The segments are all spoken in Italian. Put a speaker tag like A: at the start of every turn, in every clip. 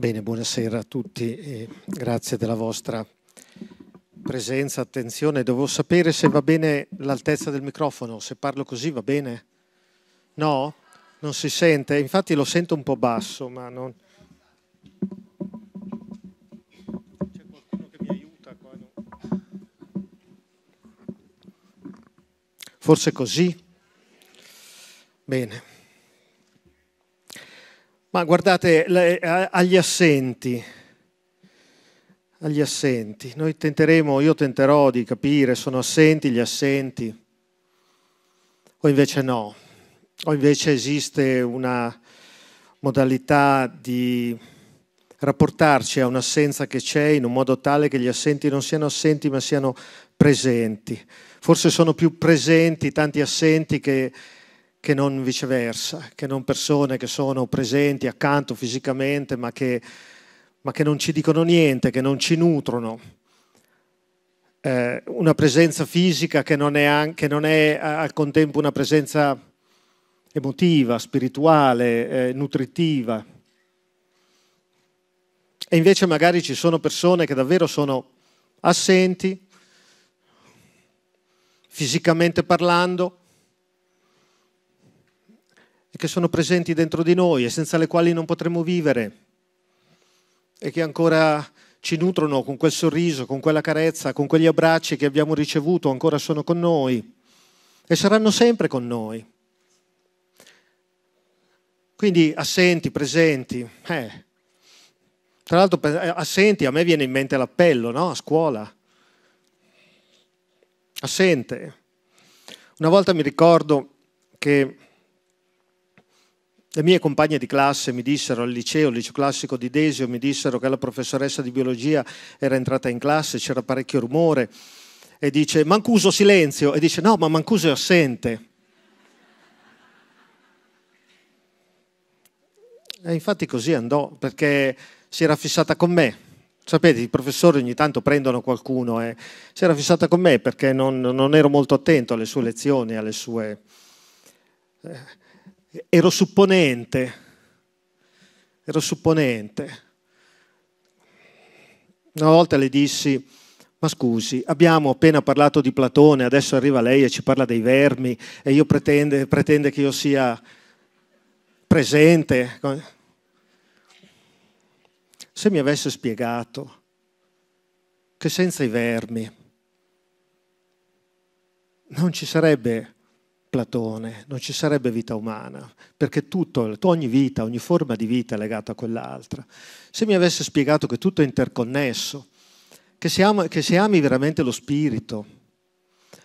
A: Bene, buonasera a tutti e grazie della vostra presenza, attenzione. Devo sapere se va bene l'altezza del microfono, se parlo così va bene? No? Non si sente? Infatti lo sento un po' basso, ma non... C'è qualcuno che mi aiuta qua? No? Forse così? Bene. Ma guardate, le, agli assenti, agli assenti, noi tenteremo, io tenterò di capire, sono assenti gli assenti, o invece no, o invece esiste una modalità di rapportarci a un'assenza che c'è in un modo tale che gli assenti non siano assenti ma siano presenti. Forse sono più presenti tanti assenti che che non viceversa, che non persone che sono presenti accanto fisicamente ma che, ma che non ci dicono niente, che non ci nutrono. Eh, una presenza fisica che non, è anche, non è al contempo una presenza emotiva, spirituale, eh, nutritiva. E invece magari ci sono persone che davvero sono assenti, fisicamente parlando, e che sono presenti dentro di noi e senza le quali non potremmo vivere e che ancora ci nutrono con quel sorriso, con quella carezza, con quegli abbracci che abbiamo ricevuto, ancora sono con noi e saranno sempre con noi. Quindi assenti, presenti. Eh. Tra l'altro eh, assenti, a me viene in mente l'appello, no? A scuola. Assente. Una volta mi ricordo che le mie compagne di classe mi dissero al liceo, al liceo classico di Desio, mi dissero che la professoressa di biologia era entrata in classe, c'era parecchio rumore e dice Mancuso silenzio e dice no ma Mancuso è assente. E infatti così andò perché si era fissata con me. Sapete, i professori ogni tanto prendono qualcuno e eh. si era fissata con me perché non, non ero molto attento alle sue lezioni, alle sue... Eh, ero supponente, ero supponente. Una volta le dissi, ma scusi, abbiamo appena parlato di Platone, adesso arriva lei e ci parla dei vermi e io pretende, pretende che io sia presente. Se mi avesse spiegato che senza i vermi non ci sarebbe Platone, non ci sarebbe vita umana, perché tutto, ogni vita, ogni forma di vita è legata a quell'altra. Se mi avesse spiegato che tutto è interconnesso, che se, ami, che se ami veramente lo spirito,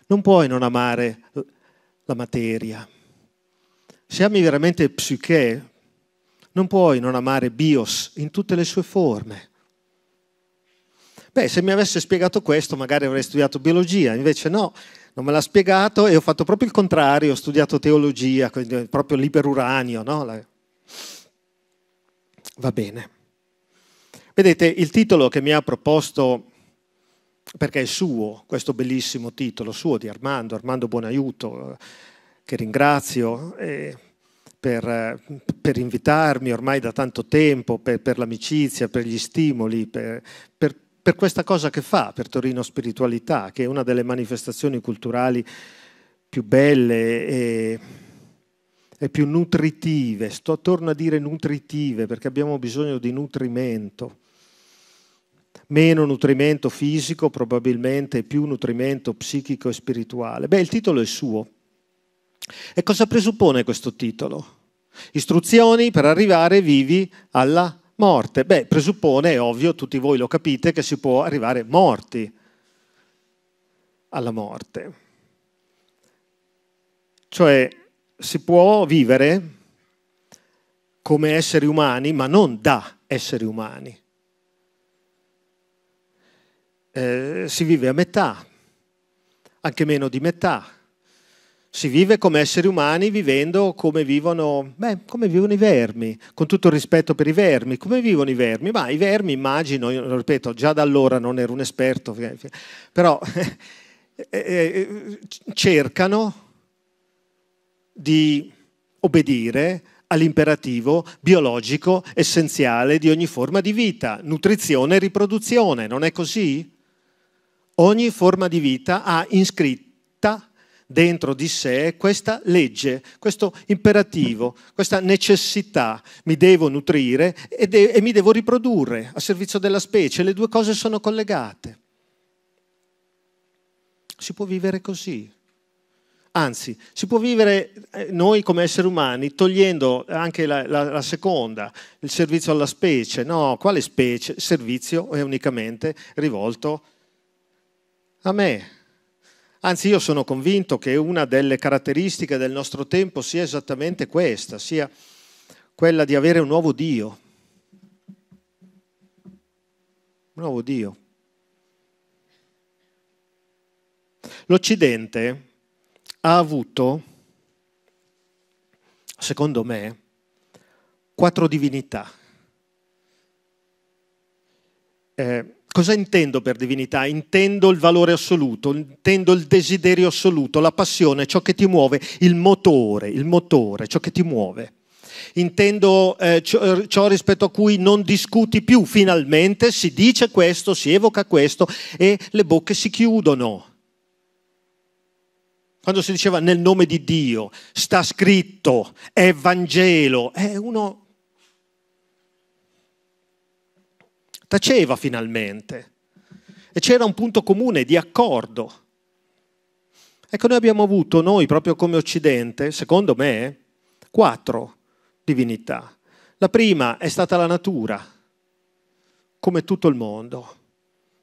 A: non puoi non amare la materia. Se ami veramente psiche, non puoi non amare bios in tutte le sue forme. Beh, se mi avesse spiegato questo, magari avrei studiato biologia, invece no, non me l'ha spiegato e ho fatto proprio il contrario, ho studiato teologia, proprio liber uranio. No? Va bene. Vedete, il titolo che mi ha proposto, perché è suo, questo bellissimo titolo suo di Armando, Armando Buonaiuto, che ringrazio eh, per, per invitarmi ormai da tanto tempo, per, per l'amicizia, per gli stimoli, per, per questa cosa che fa per Torino Spiritualità, che è una delle manifestazioni culturali più belle e, e più nutritive. Sto, torno a dire nutritive perché abbiamo bisogno di nutrimento. Meno nutrimento fisico probabilmente, più nutrimento psichico e spirituale. Beh, il titolo è suo. E cosa presuppone questo titolo? Istruzioni per arrivare vivi alla morte. Beh, presuppone, è ovvio, tutti voi lo capite, che si può arrivare morti alla morte. Cioè si può vivere come esseri umani, ma non da esseri umani. Eh, si vive a metà, anche meno di metà. Si vive come esseri umani vivendo come vivono, beh, come vivono i vermi, con tutto il rispetto per i vermi. Come vivono i vermi? Ma i vermi immagino, io, lo ripeto, già da allora non ero un esperto, eh, eh, però eh, eh, eh, cercano di obbedire all'imperativo biologico essenziale di ogni forma di vita, nutrizione e riproduzione, non è così? Ogni forma di vita ha inscritto dentro di sé questa legge, questo imperativo, questa necessità. Mi devo nutrire e, de- e mi devo riprodurre a servizio della specie. Le due cose sono collegate. Si può vivere così. Anzi, si può vivere eh, noi come esseri umani togliendo anche la, la, la, seconda, il servizio alla specie. No, quale specie? Il servizio è unicamente rivolto a me, Anzi, io sono convinto che una delle caratteristiche del nostro tempo sia esattamente questa, sia quella di avere un nuovo Dio. Un nuovo Dio. L'Occidente ha avuto, secondo me, quattro divinità. Eh, Cosa intendo per divinità? Intendo il valore assoluto, intendo il desiderio assoluto, la passione, ciò che ti muove, il motore, il motore, ciò che ti muove. Intendo eh, ciò, eh, ciò rispetto a cui non discuti più, finalmente si dice questo, si evoca questo e le bocche si chiudono. Quando si diceva nel nome di Dio, sta scritto, è Vangelo, eh, uno taceva finalmente e c'era un punto comune di accordo. Ecco, noi abbiamo avuto, noi proprio come Occidente, secondo me, quattro divinità. La prima è stata la natura, come tutto il mondo.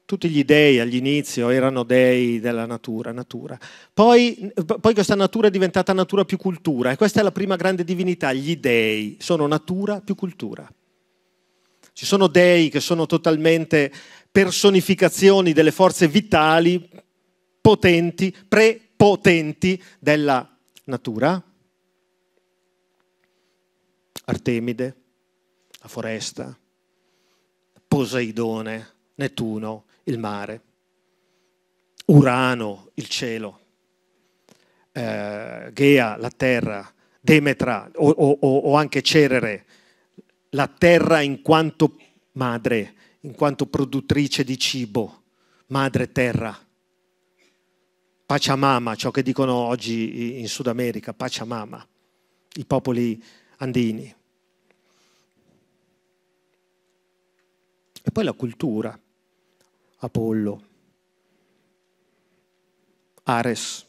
A: Tutti gli dei all'inizio erano dei della natura, natura. Poi, poi questa natura è diventata natura più cultura e questa è la prima grande divinità, gli dei sono natura più cultura. Ci sono dei che sono totalmente personificazioni delle forze vitali, potenti, prepotenti della natura. Artemide, la foresta, Poseidone, Nettuno, il mare, Urano, il cielo, eh, Gea, la terra, Demetra o, o, o anche Cerere, la terra in quanto madre, in quanto produttrice di cibo, madre terra. Pachamama, ciò che dicono oggi in Sud America, Pachamama, i popoli andini. E poi la cultura, Apollo, Ares,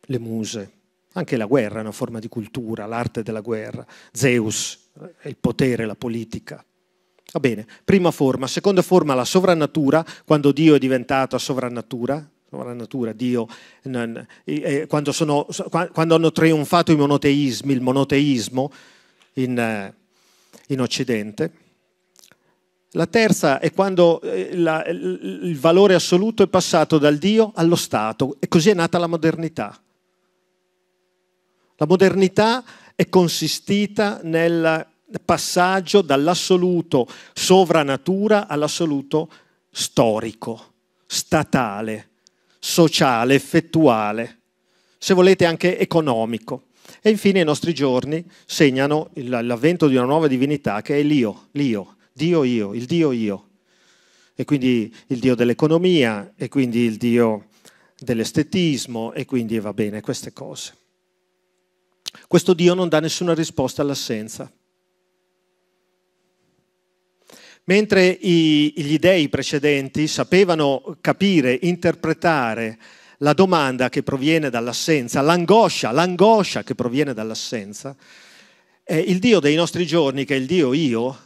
A: le muse, anche la guerra è una forma di cultura, l'arte della guerra, Zeus, il potere, la politica. Va bene, prima forma, seconda forma la sovrannatura, quando Dio è diventato sovrannatura, sovrannatura Dio, quando, sono, quando, hanno trionfato i monoteismi, il monoteismo in, eh, in Occidente. La terza è quando eh, la, il valore assoluto è passato dal Dio allo Stato e così è nata la modernità. La modernità è consistita nel passaggio dall'assoluto sovranatura all'assoluto storico, statale, sociale, effettuale, se volete anche economico. E infine i nostri giorni segnano l'avvento di una nuova divinità che è l'io, l'io, Dio io, il Dio io. E quindi il Dio dell'economia, e quindi il Dio dell'estetismo, e quindi va bene queste cose. Questo Dio non dà nessuna risposta all'assenza. Mentre i, gli dei precedenti sapevano capire, interpretare la domanda che proviene dall'assenza, l'angoscia, l'angoscia che proviene dall'assenza, eh, il Dio dei nostri giorni, che è il Dio io,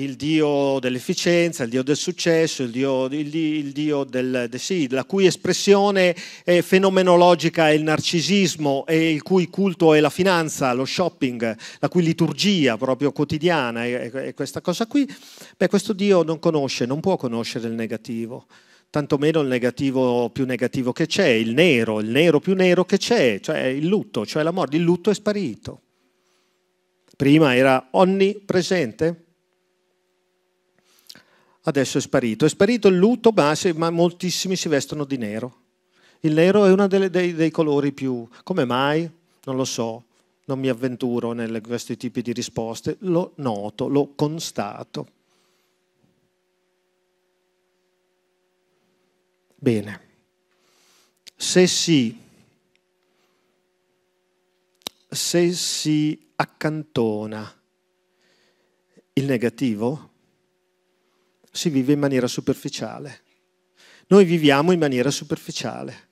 A: il Dio dell'efficienza, il Dio del successo, il Dio, il, il dio del, de, sì, la cui espressione eh, fenomenologica è il narcisismo e il cui culto è la finanza, lo shopping, la cui liturgia proprio quotidiana è, è questa cosa qui, beh questo Dio non conosce, non può conoscere il negativo tantomeno il negativo più negativo che c'è, il nero, il nero più nero che c'è, cioè il lutto, cioè la morte, il lutto è sparito. Prima era onnipresente, adesso è sparito. È sparito il lutto base, ma moltissimi si vestono di nero. Il nero è uno dei, dei, dei colori più... Come mai? Non lo so, non mi avventuro in questi tipi di risposte, lo noto, lo constato. Bene, se si, se si accantona il negativo, si vive in maniera superficiale. Noi viviamo in maniera superficiale.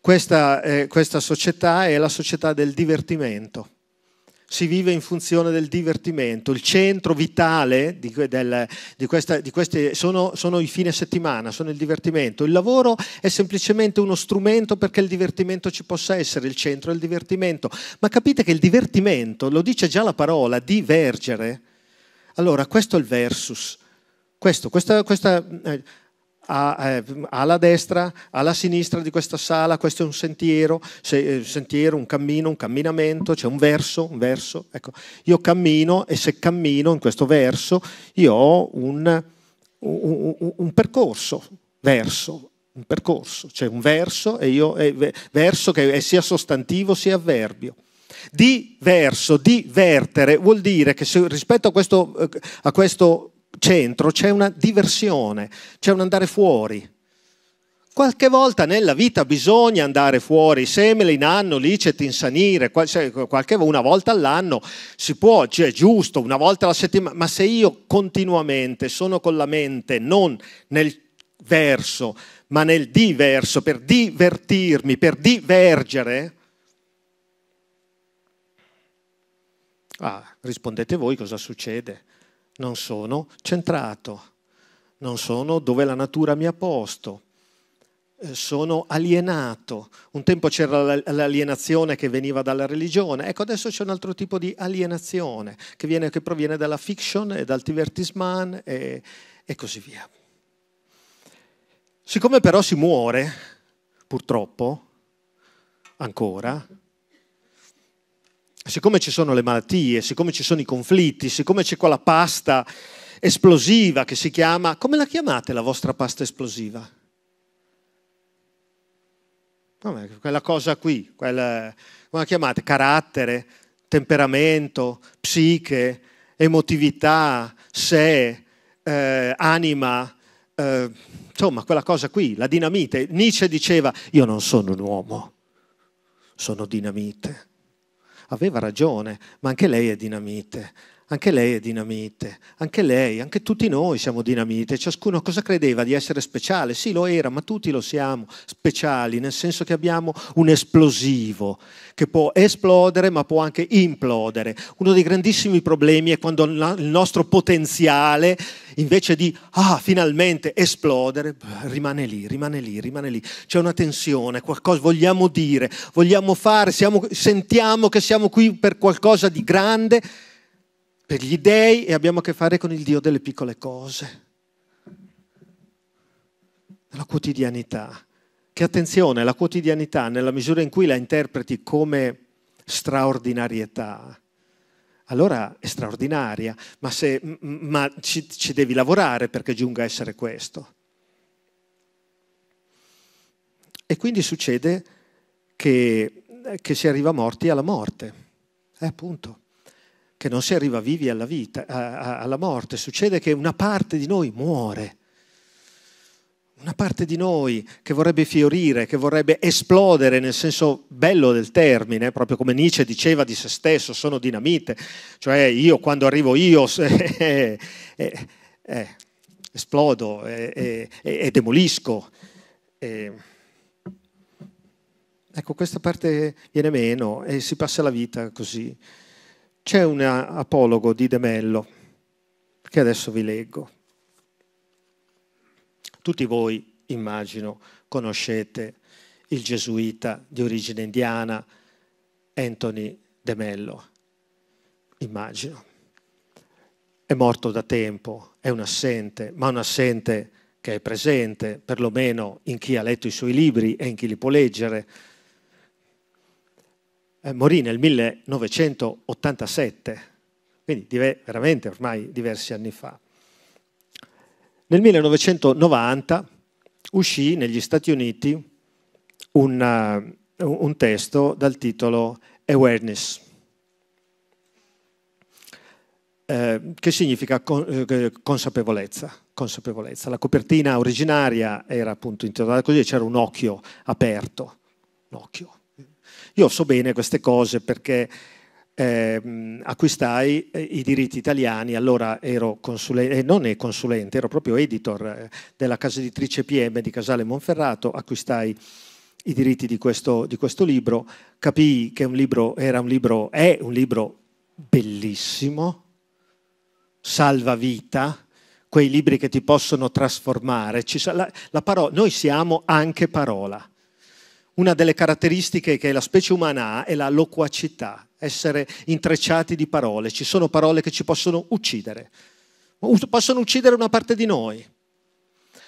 A: Questa, eh, questa società è la società del divertimento si vive in funzione del divertimento. Il centro vitale di, del, di, questa, di queste sono, sono, i fine settimana, sono il divertimento. Il lavoro è semplicemente uno strumento perché il divertimento ci possa essere, il centro è il divertimento. Ma capite che il divertimento, lo dice già la parola, divergere. Allora, questo è il versus. Questo, questa, questa eh, eh, alla destra, alla sinistra di questa sala, questo è un sentiero, un eh, sentiero, un cammino, un camminamento, c'è un verso, un verso. Ecco, io cammino e se cammino in questo verso io ho un, un, un, un percorso, verso, un percorso, c'è un verso e io, è, eh, verso che è sia sostantivo sia avverbio. Di verso, di vertere, vuol dire che se, rispetto a questo, a questo centro c'è una diversione, c'è un andare fuori. Qualche volta nella vita bisogna andare fuori, semele in anno, licet, insanire, qualche, una volta all'anno si può, cioè è giusto, una volta alla settimana, ma se io continuamente sono con la mente non nel verso, ma nel diverso, per divertirmi, per divergere, ah, rispondete voi cosa succede non sono centrato, non sono dove la natura mi ha posto, eh, sono alienato. Un tempo c'era l'alienazione che veniva dalla religione, ecco adesso c'è un altro tipo di alienazione che, viene, che proviene dalla fiction e dal divertisman e, e così via. Siccome però si muore, purtroppo, ancora, siccome ci sono le malattie, siccome ci sono i conflitti, siccome c'è quella pasta esplosiva che si chiama, come la chiamate la vostra pasta esplosiva? quella cosa qui, quella, come la chiamate? Carattere, temperamento, psiche, emotività, sé, eh, anima, eh, insomma quella cosa qui, la dinamite. Nietzsche diceva, io non sono un uomo, sono dinamite aveva ragione, ma anche lei è dinamite. Anche lei è dinamite, anche lei, anche tutti noi siamo dinamite, ciascuno cosa credeva di essere speciale? Sì, lo era, ma tutti lo siamo, speciali, nel senso che abbiamo un esplosivo che può esplodere ma può anche implodere. Uno dei grandissimi problemi è quando il nostro potenziale, invece di, ah, finalmente esplodere, rimane lì, rimane lì, rimane lì. C'è una tensione, qualcosa vogliamo dire, vogliamo fare, siamo, sentiamo che siamo qui per qualcosa di grande per gli dèi e abbiamo a che fare con il Dio delle piccole cose, della quotidianità. Che attenzione, la quotidianità, nella misura in cui la interpreti come straordinarietà, allora è straordinaria, ma, se, ma ci, ci devi lavorare perché giunga a essere questo. E quindi succede che, eh, che si arriva morti alla morte. Eh, appunto che non si arriva vivi alla, vita, alla morte, succede che una parte di noi muore una parte di noi che vorrebbe fiorire, che vorrebbe esplodere nel senso bello del termine, proprio come Nietzsche diceva di se stesso, sono dinamite, cioè io quando arrivo io eh, eh, eh, esplodo eh, eh, e demolisco. ecco, questa parte viene meno e si passa la vita così c'è un apologo di De Mello che adesso vi leggo. Tutti voi, immagino, conoscete il gesuita di origine indiana Anthony De Mello, immagino. È morto da tempo, è un assente, ma un assente che è presente, perlomeno in chi ha letto i suoi libri e in chi li può leggere eh, morì nel 1987, quindi veramente ormai diversi anni fa. Nel 1990 uscì negli Stati Uniti un, eh, un testo dal titolo Awareness, eh, che significa eh, consapevolezza, consapevolezza. La copertina originaria era appunto intitolata così, c'era un occhio aperto, un occhio io so bene queste cose perché ehm, eh, acquistai i diritti italiani, allora ero consulente, eh, non consulente, ero proprio editor eh, della casa editrice PM di Casale Monferrato, acquistai i diritti di questo, di questo libro, capii che un libro era un libro, è un libro bellissimo, salva vita, quei libri che ti possono trasformare. La, la parola, noi siamo anche parola una delle caratteristiche che la specie umana ha è la loquacità, essere intrecciati di parole. Ci sono parole che ci possono uccidere, possono uccidere una parte di noi.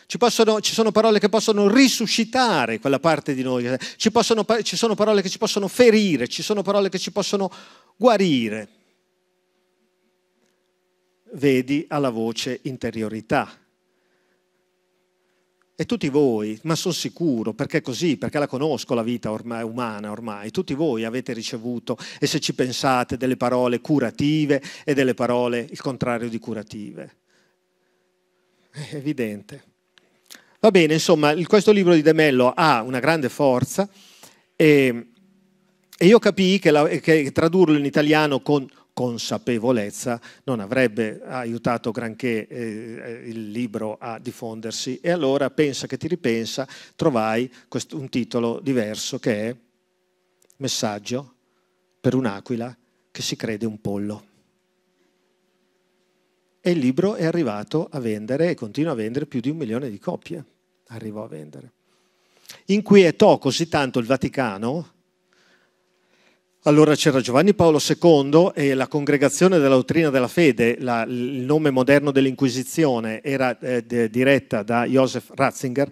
A: Ci, possono, ci sono parole che possono risuscitare quella parte di noi, ci, possono, ci sono parole che ci possono ferire, ci sono parole che ci possono guarire. Vedi alla voce interiorità e tutti voi, ma sono sicuro, perché è così, perché la conosco la vita ormai, umana ormai, tutti voi avete ricevuto, e se ci pensate, delle parole curative e delle parole il contrario di curative. È evidente. Va bene, insomma, questo libro di De Mello ha una grande forza e, e io capii che, la, che tradurlo in italiano con consapevolezza non avrebbe aiutato granché eh, eh, il libro a diffondersi. E allora, pensa che ti ripensa, trovai un titolo diverso che è Messaggio per un'aquila che si crede un pollo. E il libro è arrivato a vendere e continua a vendere più di un milione di copie. Arrivò a vendere. Inquietò così tanto il Vaticano allora c'era Giovanni Paolo II e la congregazione della dottrina della fede, la, il nome moderno dell'Inquisizione, era eh, de, diretta da Joseph Ratzinger.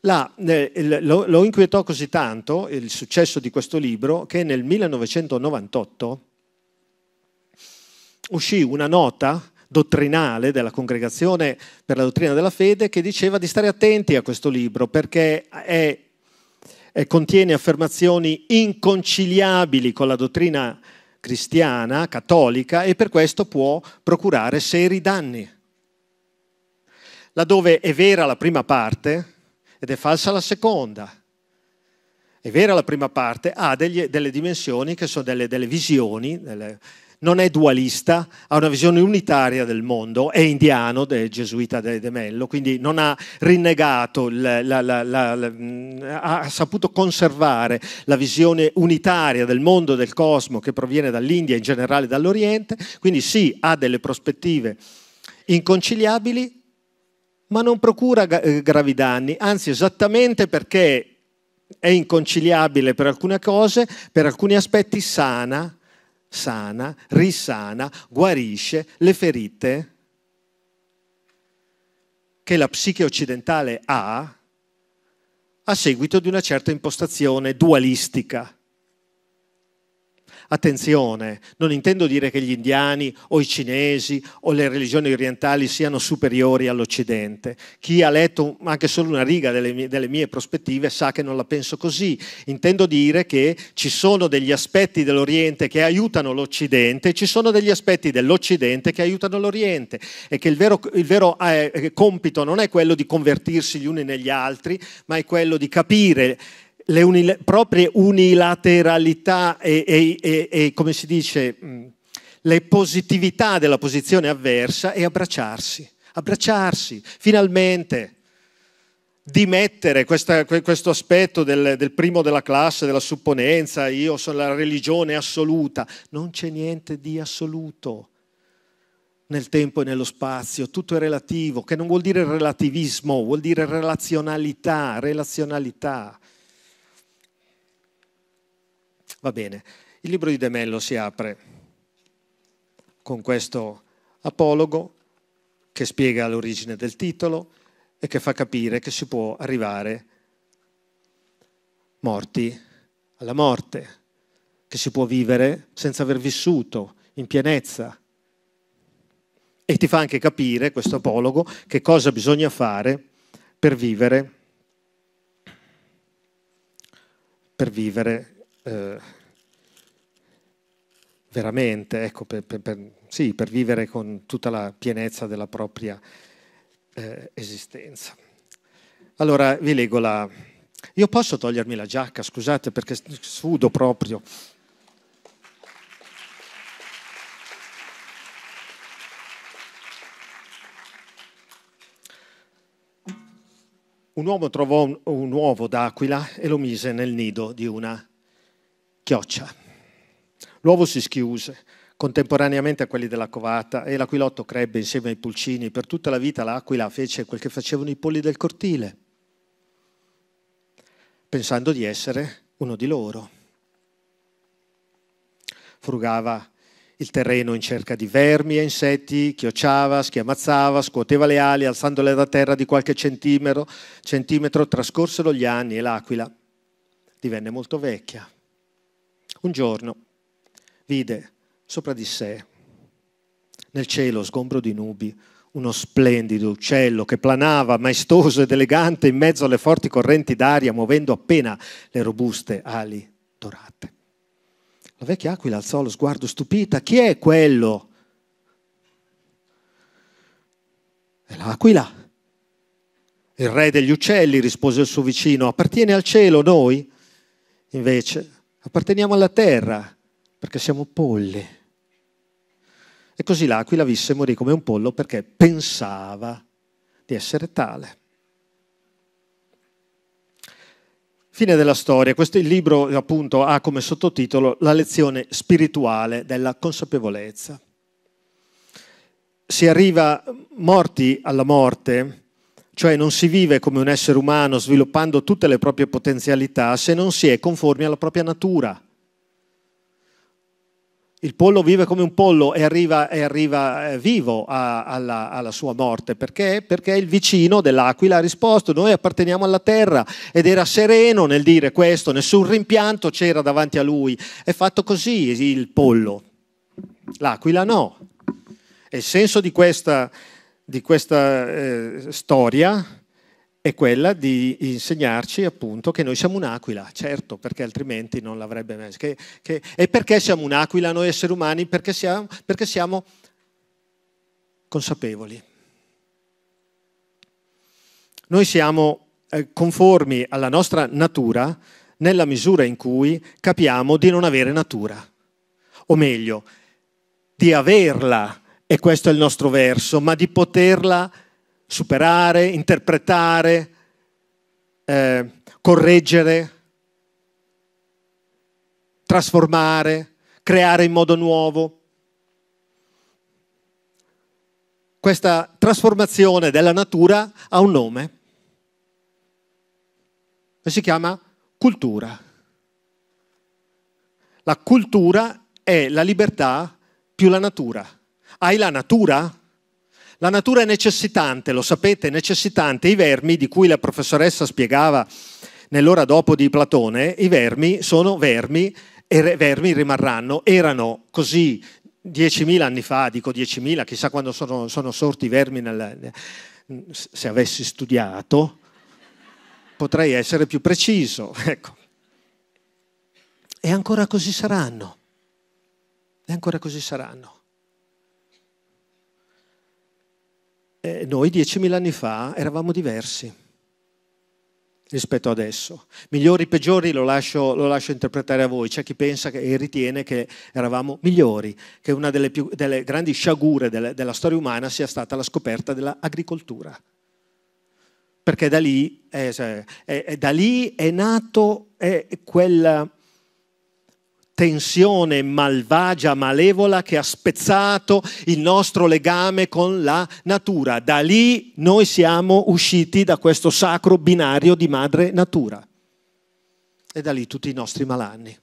A: La, eh, lo, lo, inquietò così tanto il successo di questo libro che nel 1998 uscì una nota dottrinale della congregazione per la dottrina della fede che diceva di stare attenti a questo libro perché è eh, contiene affermazioni inconciliabili con la dottrina cristiana, cattolica, e per questo può procurare seri danni. Laddove è vera la prima parte ed è falsa la seconda. È vera la prima parte, ha degli, delle dimensioni che sono delle, delle visioni, delle, non è dualista, ha una visione unitaria del mondo, è indiano, è gesuita de, de Mello, quindi non ha rinnegato, la, la, la, ha saputo conservare la visione unitaria del mondo, del cosmo che proviene dall'India e in generale dall'Oriente, quindi sì, ha delle prospettive inconciliabili, ma non procura eh, gravi danni, anzi esattamente perché è inconciliabile per alcune cose, per alcuni aspetti sana sana, risana, guarisce le ferite che la psiche occidentale ha a seguito di una certa impostazione dualistica Attenzione, non intendo dire che gli indiani o i cinesi o le religioni orientali siano superiori all'Occidente. Chi ha letto anche solo una riga delle mie, delle mie prospettive sa che non la penso così. Intendo dire che ci sono degli aspetti dell'Oriente che aiutano l'Occidente, e ci sono degli aspetti dell'Occidente che aiutano l'Oriente e che il vero, il vero eh, compito non è quello di convertirsi gli uni negli altri, ma è quello di capire le unil- proprie unilateralità e, e, e, come si dice, mm, le positività della posizione avversa e abbracciarsi, abbracciarsi, finalmente dimettere questa, questo aspetto del, del, primo della classe, della supponenza, io sono la religione assoluta, non c'è niente di assoluto nel tempo e nello spazio, tutto è relativo, che non vuol dire relativismo, vuol dire relazionalità, relazionalità. Va bene, il libro di De Mello si apre con questo apologo che spiega l'origine del titolo e che fa capire che si può arrivare morti alla morte, che si può vivere senza aver vissuto in pienezza. E ti fa anche capire, questo apologo, che cosa bisogna fare per vivere, per vivere eh, veramente, ecco, per, per, per, sì, per, vivere con tutta la pienezza della propria eh, esistenza. Allora vi leggo la... Io posso togliermi la giacca, scusate, perché sudo proprio. Un uomo trovò un, un uovo d'aquila e lo mise nel nido di una Chioccia. L'uovo si schiuse contemporaneamente a quelli della covata e l'aquilotto crebbe insieme ai pulcini. Per tutta la vita l'aquila fece quel che facevano i polli del cortile, pensando di essere uno di loro. Frugava il terreno in cerca di vermi e insetti, chiocciava, schiamazzava, scuoteva le ali, alzandole da terra di qualche centimetro, centimetro trascorsero gli anni e l'aquila divenne molto vecchia. Un giorno vide sopra di sé, nel cielo sgombro di nubi, uno splendido uccello che planava maestoso ed elegante in mezzo alle forti correnti d'aria, muovendo appena le robuste ali dorate. La vecchia aquila alzò lo sguardo stupita. Chi è quello? È l'aquila. Il re degli uccelli, rispose il suo vicino, appartiene al cielo noi? Invece apparteniamo alla terra perché siamo polli. E così l'aquila visse e morì come un pollo perché pensava di essere tale. Fine della storia. Questo libro appunto ha come sottotitolo La lezione spirituale della consapevolezza. Si arriva morti alla morte cioè non si vive come un essere umano sviluppando tutte le proprie potenzialità se non si è conformi alla propria natura. Il pollo vive come un pollo e arriva, e arriva eh, vivo a, alla, alla, sua morte perché? perché il vicino dell'aquila ha risposto, noi apparteniamo alla terra ed era sereno nel dire questo, nessun rimpianto c'era davanti a lui. È fatto così il pollo, l'aquila no. E il senso di questa di questa eh, storia è quella di insegnarci appunto che noi siamo un'aquila, certo, perché altrimenti non l'avrebbe mai. Che, che, e perché siamo un'aquila noi esseri umani? Perché siamo, perché siamo consapevoli. Noi siamo eh, conformi alla nostra natura nella misura in cui capiamo di non avere natura, o meglio, di averla e questo è il nostro verso, ma di poterla superare, interpretare, eh, correggere, trasformare, creare in modo nuovo. Questa trasformazione della natura ha un nome e si chiama cultura. La cultura è la libertà più la natura hai la natura? La natura è necessitante, lo sapete, è necessitante. I vermi, di cui la professoressa spiegava nell'ora dopo di Platone, i vermi sono vermi e vermi rimarranno, erano così 10.000 anni fa, dico 10.000, chissà quando sono, sono sorti i vermi, nel, se avessi studiato potrei essere più preciso. Ecco. E ancora così saranno, e ancora così saranno. eh, noi 10.000 anni fa eravamo diversi rispetto adesso. Migliori, peggiori lo lascio, lo lascio interpretare a voi. C'è chi pensa che, e ritiene che eravamo migliori, che una delle, più, delle grandi sciagure delle, della storia umana sia stata la scoperta dell'agricoltura. Perché da lì, eh, cioè, eh, da lì è nato quel tensione malvagia, malevola che ha spezzato il nostro legame con la natura. Da lì noi siamo usciti da questo sacro binario di madre natura. E da lì tutti i nostri malanni.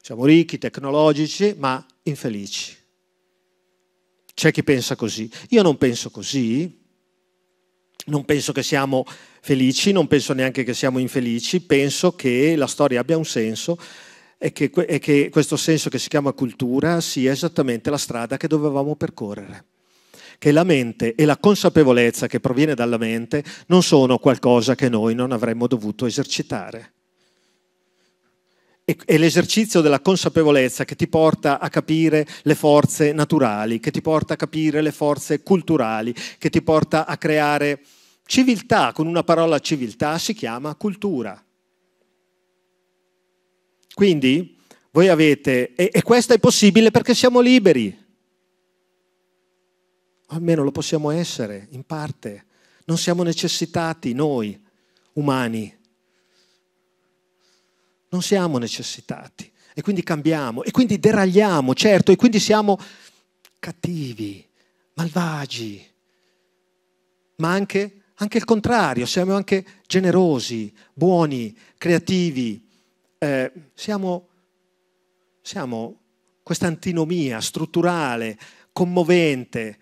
A: Siamo ricchi, tecnologici, ma infelici. C'è chi pensa così. Io non penso così. Non penso che siamo felici, non penso neanche che siamo infelici, penso che la storia abbia un senso, è che, è che questo senso che si chiama cultura sia esattamente la strada che dovevamo percorrere che la mente e la consapevolezza che proviene dalla mente non sono qualcosa che noi non avremmo dovuto esercitare. È l'esercizio della consapevolezza che ti porta a capire le forze naturali, che ti porta a capire le forze culturali, che ti porta a creare civiltà, con una parola civiltà si chiama cultura. Quindi voi avete, e, e questo è possibile perché siamo liberi, almeno lo possiamo essere in parte, non siamo necessitati noi umani, non siamo necessitati e quindi cambiamo e quindi deragliamo, certo, e quindi siamo cattivi, malvagi, ma anche, anche il contrario, siamo anche generosi, buoni, creativi, eh, siamo, siamo questa antinomia strutturale, commovente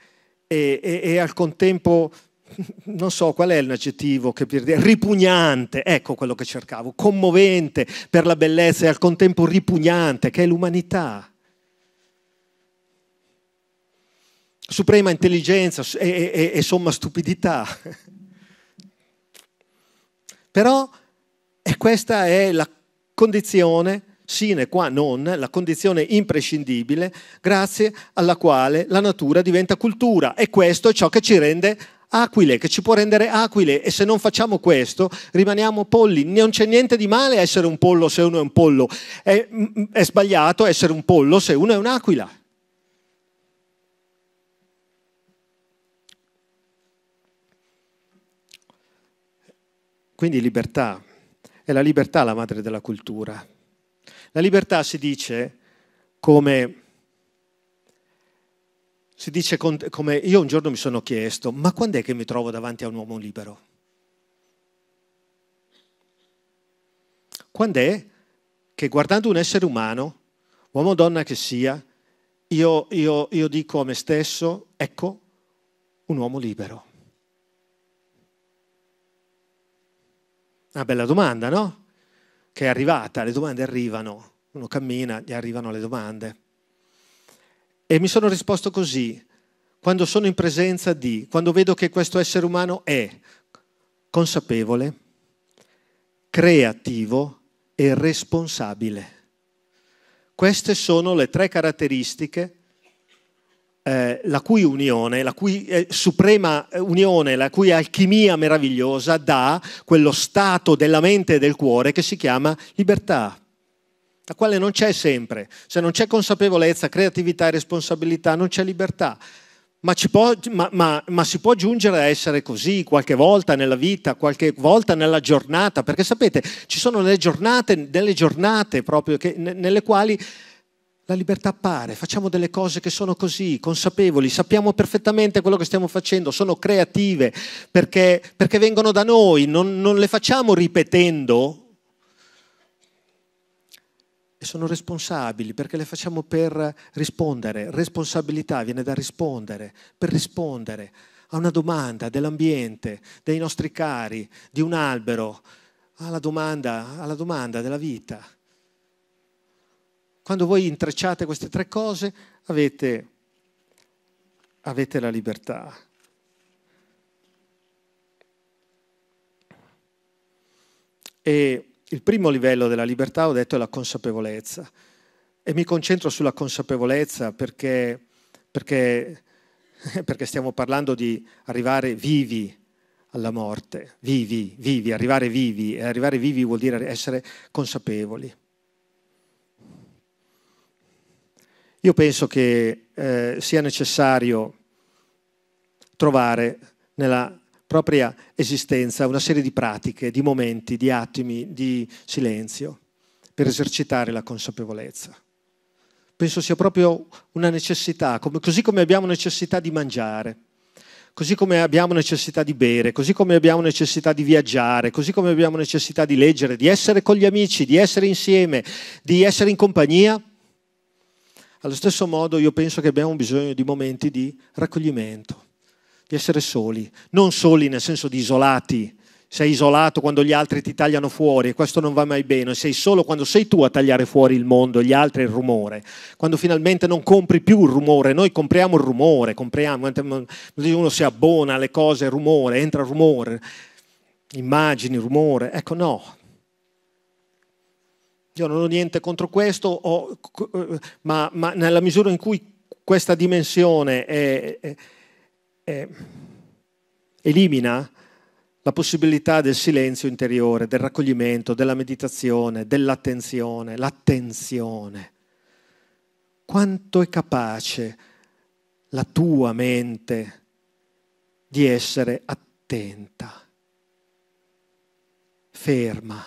A: e, e, e, al contempo, non so qual è l'aggettivo che per dire, ripugnante, ecco quello che cercavo, commovente per la bellezza e al contempo ripugnante, che è l'umanità. Suprema intelligenza e, e somma stupidità. Però questa è la condizione sine qua non, la condizione imprescindibile, grazie alla quale la natura diventa cultura e questo è ciò che ci rende aquile, che ci può rendere aquile e se non facciamo questo rimaniamo polli. Non c'è niente di male essere un pollo se uno è un pollo, è, è sbagliato essere un pollo se uno è un'aquila. Quindi libertà. È la libertà la madre della cultura. La libertà si dice come... Si dice come io un giorno mi sono chiesto, ma quando è che mi trovo davanti a un uomo libero? Quando è che guardando un essere umano, uomo o donna che sia, io, io, io dico a me stesso, ecco un uomo libero. Una ah, bella domanda, no? Che è arrivata, le domande arrivano, uno cammina, gli arrivano le domande. E mi sono risposto così, quando sono in presenza di, quando vedo che questo essere umano è consapevole, creativo e responsabile. Queste sono le tre caratteristiche eh, la cui unione, la cui eh, suprema eh, unione, la cui alchimia meravigliosa dà quello stato della mente e del cuore che si chiama libertà, la quale non c'è sempre. Se non c'è consapevolezza, creatività e responsabilità, non c'è libertà. Ma, può, ma, ma, ma, si può giungere a essere così qualche volta nella vita, qualche volta nella giornata, perché sapete, ci sono delle giornate, delle giornate proprio che, nelle quali la libertà appare, facciamo delle cose che sono così, consapevoli, sappiamo perfettamente quello che stiamo facendo, sono creative perché, perché vengono da noi, non, non le facciamo ripetendo e sono responsabili perché le facciamo per rispondere, responsabilità viene da rispondere, per rispondere a una domanda dell'ambiente, dei nostri cari, di un albero, alla domanda, alla domanda della vita. Quando voi intrecciate queste tre cose avete, avete la libertà. E il primo livello della libertà, ho detto, è la consapevolezza. E mi concentro sulla consapevolezza perché, perché, perché stiamo parlando di arrivare vivi alla morte, vivi, vivi, arrivare vivi. E arrivare vivi vuol dire essere consapevoli. Io penso che eh, sia necessario trovare nella propria esistenza una serie di pratiche, di momenti, di attimi, di silenzio per esercitare la consapevolezza. Penso sia proprio una necessità, come, così come abbiamo necessità di mangiare, così come abbiamo necessità di bere, così come abbiamo necessità di viaggiare, così come abbiamo necessità di leggere, di essere con gli amici, di essere insieme, di essere in compagnia allo stesso modo io penso che abbiamo bisogno di momenti di raccoglimento, di essere soli, non soli nel senso di isolati, sei isolato quando gli altri ti tagliano fuori e questo non va mai bene, sei solo quando sei tu a tagliare fuori il mondo, gli altri il rumore, quando finalmente non compri più il rumore, noi compriamo il rumore, compriamo, eh, uno si abbona alle cose, rumore, entra rumore, immagini, rumore, ecco no, io non ho niente contro questo, ho, eh, ma, ma, nella misura in cui questa dimensione è, è, è, elimina la possibilità del silenzio interiore, del raccoglimento, della meditazione, dell'attenzione, l'attenzione. Quanto è capace la tua mente di essere attenta, ferma?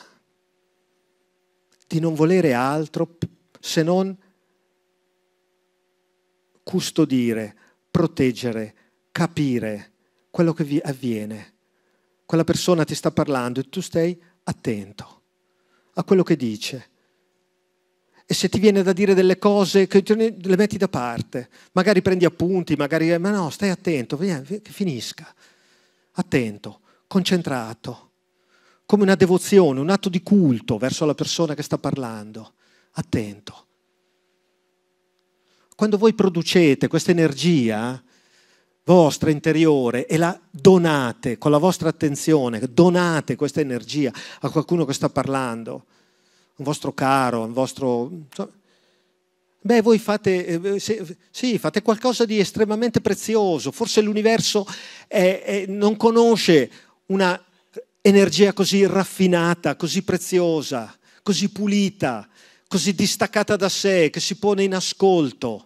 A: di non volere altro se non custodire, proteggere, capire quello che vi avviene. Quella persona ti sta parlando e tu stai attento a quello che dice. E se ti viene da dire delle cose, le metti da parte. Magari prendi appunti, magari... Ma no, stai attento, che finisca. Attento, concentrato come una devozione, un atto di culto verso la persona che sta parlando. Attento. Quando voi producete questa energia vostra interiore e la donate con la vostra attenzione, donate questa energia a qualcuno che sta parlando, un vostro caro, un vostro... Beh, voi fate, eh, sì, fate, qualcosa di estremamente prezioso, forse l'universo è, è, non conosce una energia così raffinata, così preziosa, così pulita, così distaccata da sé, che si pone in ascolto,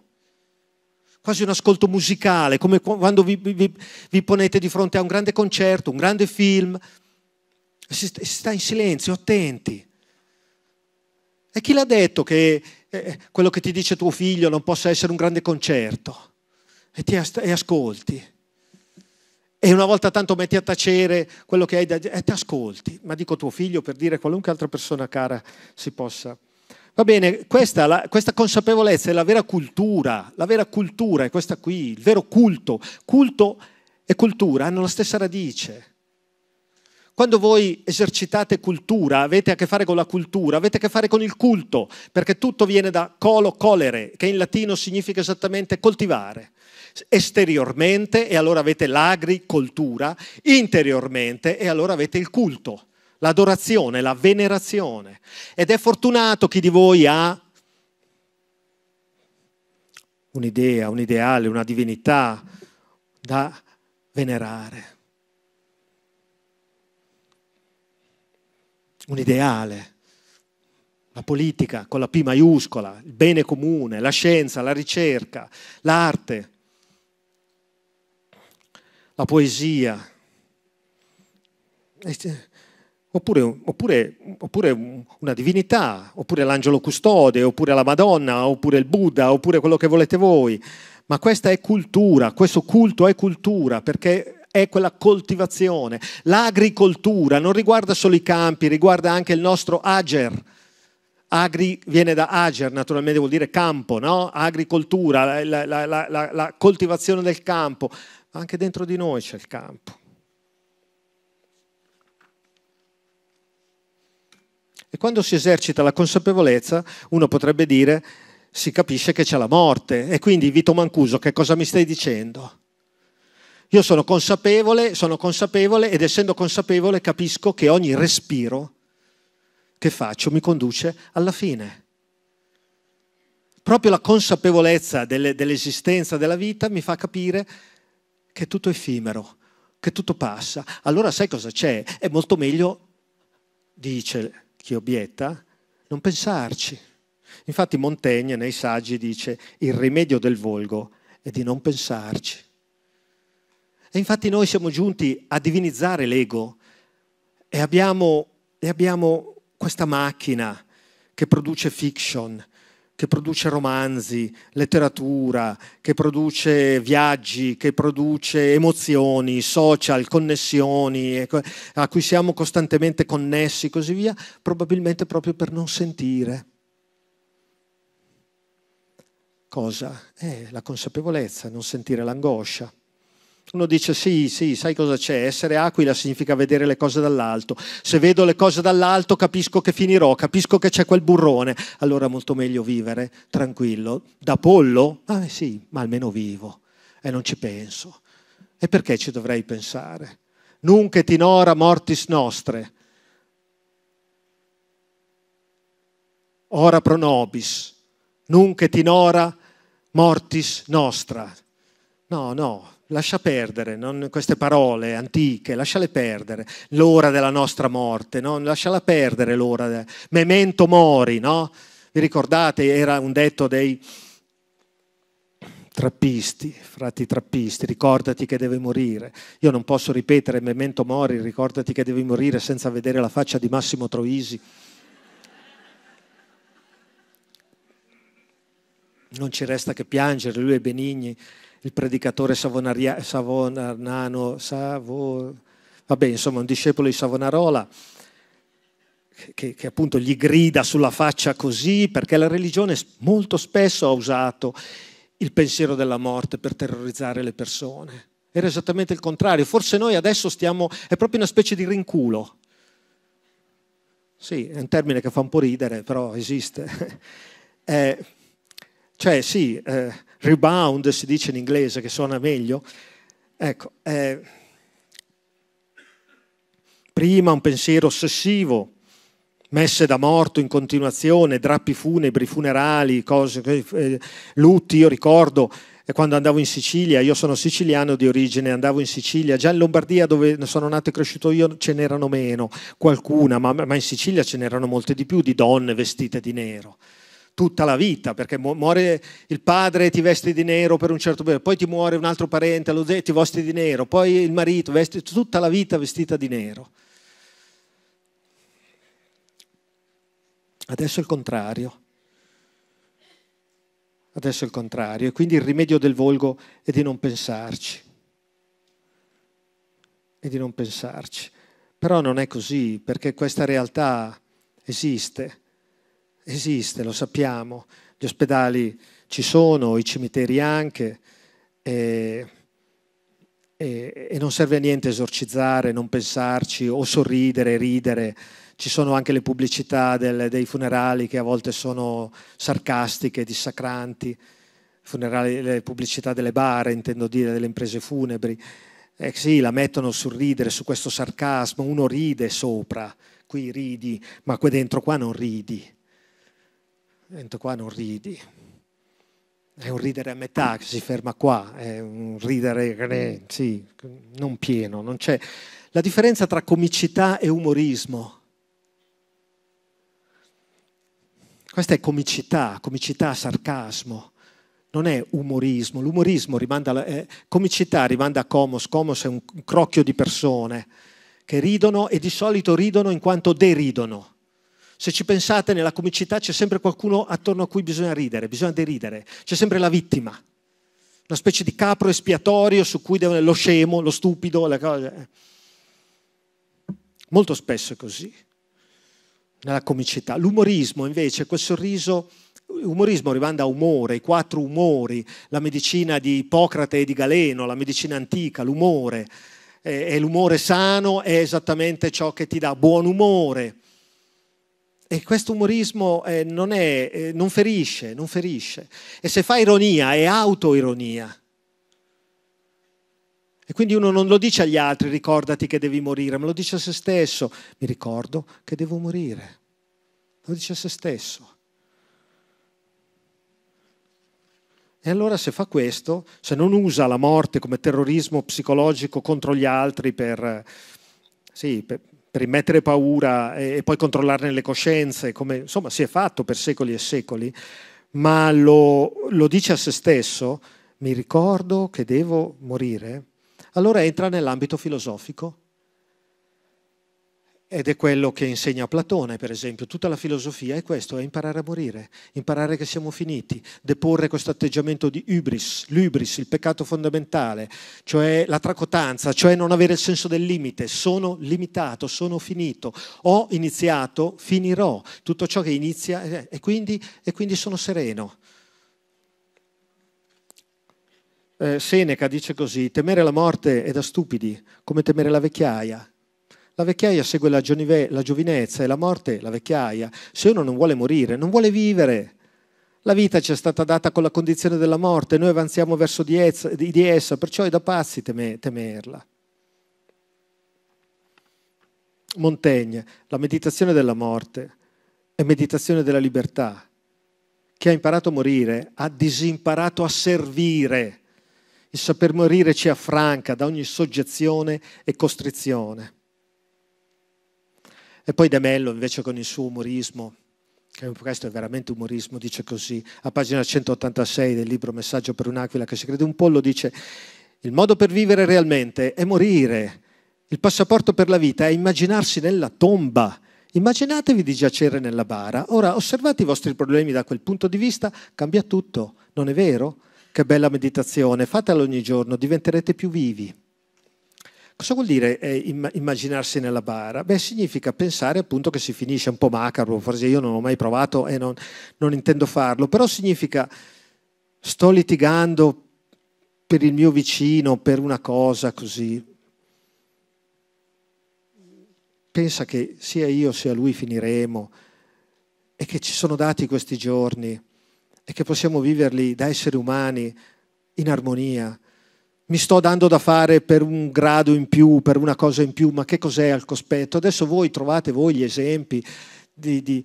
A: quasi un ascolto musicale, come quando vi, vi, vi ponete di fronte a un grande concerto, un grande film, si, si sta in silenzio, attenti. E chi l'ha detto che eh, quello che ti dice tuo figlio non possa essere un grande concerto? E, ti, e ascolti e una volta tanto metti a tacere quello che hai da dire e eh, ti ascolti, ma dico tuo figlio per dire qualunque altra persona cara si possa. Va bene, questa, la, questa, consapevolezza è la vera cultura, la vera cultura è questa qui, il vero culto. Culto e cultura hanno la stessa radice. Quando voi esercitate cultura, avete a che fare con la cultura, avete a che fare con il culto, perché tutto viene da colo colere, che in latino significa esattamente coltivare. Esteriormente e allora avete l'agricoltura, interiormente e allora avete il culto, l'adorazione, la venerazione. Ed è fortunato chi di voi ha un'idea, un ideale, una divinità da venerare. un ideale, la politica con la P maiuscola, il bene comune, la scienza, la ricerca, l'arte, la poesia, oppure, oppure, oppure, una divinità, oppure l'angelo custode, oppure la Madonna, oppure il Buddha, oppure quello che volete voi. Ma questa è cultura, questo culto è cultura perché è quella coltivazione. L'agricoltura non riguarda solo i campi, riguarda anche il nostro ager. Agri viene da ager, naturalmente vuol dire campo, no? agricoltura, la, la, la, la coltivazione del campo. anche dentro di noi c'è il campo. E quando si esercita la consapevolezza, uno potrebbe dire, si capisce che c'è la morte. E quindi Vito Mancuso, che cosa mi stai dicendo? Io sono consapevole, sono consapevole ed essendo consapevole capisco che ogni respiro che faccio mi conduce alla fine. Proprio la consapevolezza delle, dell'esistenza della vita mi fa capire che tutto è effimero, che tutto passa. Allora sai cosa c'è? È molto meglio, dice chi obietta, non pensarci. Infatti Montaigne nei saggi dice il rimedio del volgo è di non pensarci. E infatti noi siamo giunti a divinizzare l'ego e abbiamo, e abbiamo questa macchina che produce fiction, che produce romanzi, letteratura, che produce viaggi, che produce emozioni, social, connessioni, ecco, a cui siamo costantemente connessi e così via, probabilmente proprio per non sentire. Cosa? Eh, la consapevolezza, non sentire l'angoscia uno dice sì, sì, sai cosa c'è? Essere aquila significa vedere le cose dall'alto. Se vedo le cose dall'alto capisco che finirò, capisco che c'è quel burrone. Allora è molto meglio vivere tranquillo. Da pollo? Ah sì, ma almeno vivo e non ci penso. E perché ci dovrei pensare? Nunca et in mortis nostre. Ora pro nobis. Nunc et mortis nostra. No, no, lascia perdere non, queste parole antiche, lasciale perdere l'ora della nostra morte, no? lasciala perdere l'ora, de... memento mori, no? Vi ricordate, era un detto dei trappisti, frati trappisti, ricordati che devi morire. Io non posso ripetere memento mori, ricordati che devi morire senza vedere la faccia di Massimo Troisi. Non ci resta che piangere, lui è Benigni il predicatore Savonarnano, Savo, vabbè, insomma, un discepolo di Savonarola, che, che, appunto gli grida sulla faccia così, perché la religione molto spesso ha usato il pensiero della morte per terrorizzare le persone. Era esattamente il contrario. Forse noi adesso stiamo, è proprio una specie di rinculo. Sì, è un termine che fa un po' ridere, però esiste. Eh, Cioè sì, eh, rebound si dice in inglese che suona meglio. Ecco, eh, prima un pensiero ossessivo, messe da morto in continuazione, drappi funebri, funerali, cose, eh, lutti. Io ricordo eh, quando andavo in Sicilia, io sono siciliano di origine, andavo in Sicilia, già in Lombardia dove sono nato e cresciuto io ce n'erano meno, qualcuna, ma, ma in Sicilia ce n'erano molte di più di donne vestite di nero tutta la vita, perché muore il padre e ti vesti di nero per un certo periodo, poi ti muore un altro parente, lo ti vesti di nero, poi il marito vesti tutta la vita vestita di nero. Adesso è il contrario. Adesso è il contrario e quindi il rimedio del volgo è di non pensarci. E di non pensarci. Però non è così, perché questa realtà esiste esiste, lo sappiamo, gli ospedali ci sono, i cimiteri anche, e, e, e, non serve a niente esorcizzare, non pensarci o sorridere, ridere. Ci sono anche le pubblicità del, dei funerali che a volte sono sarcastiche, dissacranti, funerali, le pubblicità delle bar, intendo dire, delle imprese funebri. Eh sì, la mettono sul ridere, su questo sarcasmo, uno ride sopra, qui ridi, ma qui dentro qua non ridi dentro qua non ridi. È un ridere a metà che si ferma qua, è un ridere sì, non pieno, non c'è. La differenza tra comicità e umorismo. Questa è comicità, comicità, sarcasmo, non è umorismo. L'umorismo rimanda, alla, eh, comicità rimanda a comos, comos è un crocchio di persone che ridono e di solito ridono in quanto deridono. Se ci pensate, nella comicità c'è sempre qualcuno attorno a cui bisogna ridere, bisogna deridere, c'è sempre la vittima, una specie di capro espiatorio su cui devono lo scemo, lo stupido, le cose. Molto spesso è così, nella comicità. L'umorismo invece, quel sorriso l'umorismo rimanda a umore, i quattro umori, la medicina di Ippocrate e di Galeno, la medicina antica, l'umore. E eh, l'umore sano è esattamente ciò che ti dà buon umore. E questo umorismo eh, non, è, eh, non ferisce, non ferisce. E se fa ironia, è autoironia. E quindi uno non lo dice agli altri, ricordati che devi morire, ma lo dice a se stesso, mi ricordo che devo morire. Lo dice a se stesso. E allora se fa questo, se non usa la morte come terrorismo psicologico contro gli altri per, eh, sì, per, per immettere paura e, e poi controllarne le coscienze, come insomma si è fatto per secoli e secoli, ma lo, lo dice a se stesso, mi ricordo che devo morire, allora entra nell'ambito filosofico ed è quello che insegna Platone, per esempio. Tutta la filosofia è questo, è imparare a morire, imparare che siamo finiti, deporre questo atteggiamento di hubris, l'ubris, il peccato fondamentale, cioè la tracotanza, cioè non avere il senso del limite. Sono limitato, sono finito, ho iniziato, finirò. Tutto ciò che inizia eh, e quindi, e quindi sono sereno. Eh, Seneca dice così, temere la morte è da stupidi, come temere la vecchiaia la vecchiaia segue la, gionive, la giovinezza e la morte la vecchiaia. Se uno non vuole morire, non vuole vivere. La vita ci è stata data con la condizione della morte, noi avanziamo verso di essa, perciò è da pazzi temerla. Montaigne, la meditazione della morte è meditazione della libertà. Chi ha imparato a morire ha disimparato a servire. Il saper morire ci affranca da ogni soggezione e costrizione. E poi De Mello invece con il suo umorismo, che questo è veramente umorismo, dice così, a pagina 186 del libro Messaggio per un'aquila che si crede un pollo, dice il modo per vivere realmente è morire, il passaporto per la vita è immaginarsi nella tomba. Immaginatevi di giacere nella bara. Ora osservate i vostri problemi da quel punto di vista, cambia tutto, non è vero? Che bella meditazione, fatela ogni giorno, diventerete più vivi. Cosa vuol dire eh, immaginarsi nella bara? Beh, significa pensare appunto che si finisce un po' macabro, forse io non ho mai provato e non, non intendo farlo, però significa sto litigando per il mio vicino, per una cosa così. Pensa che sia io sia lui finiremo e che ci sono dati questi giorni e che possiamo viverli da esseri umani in armonia, mi sto dando da fare per un grado in più, per una cosa in più, ma che cos'è al cospetto? Adesso voi trovate voi gli esempi di, di,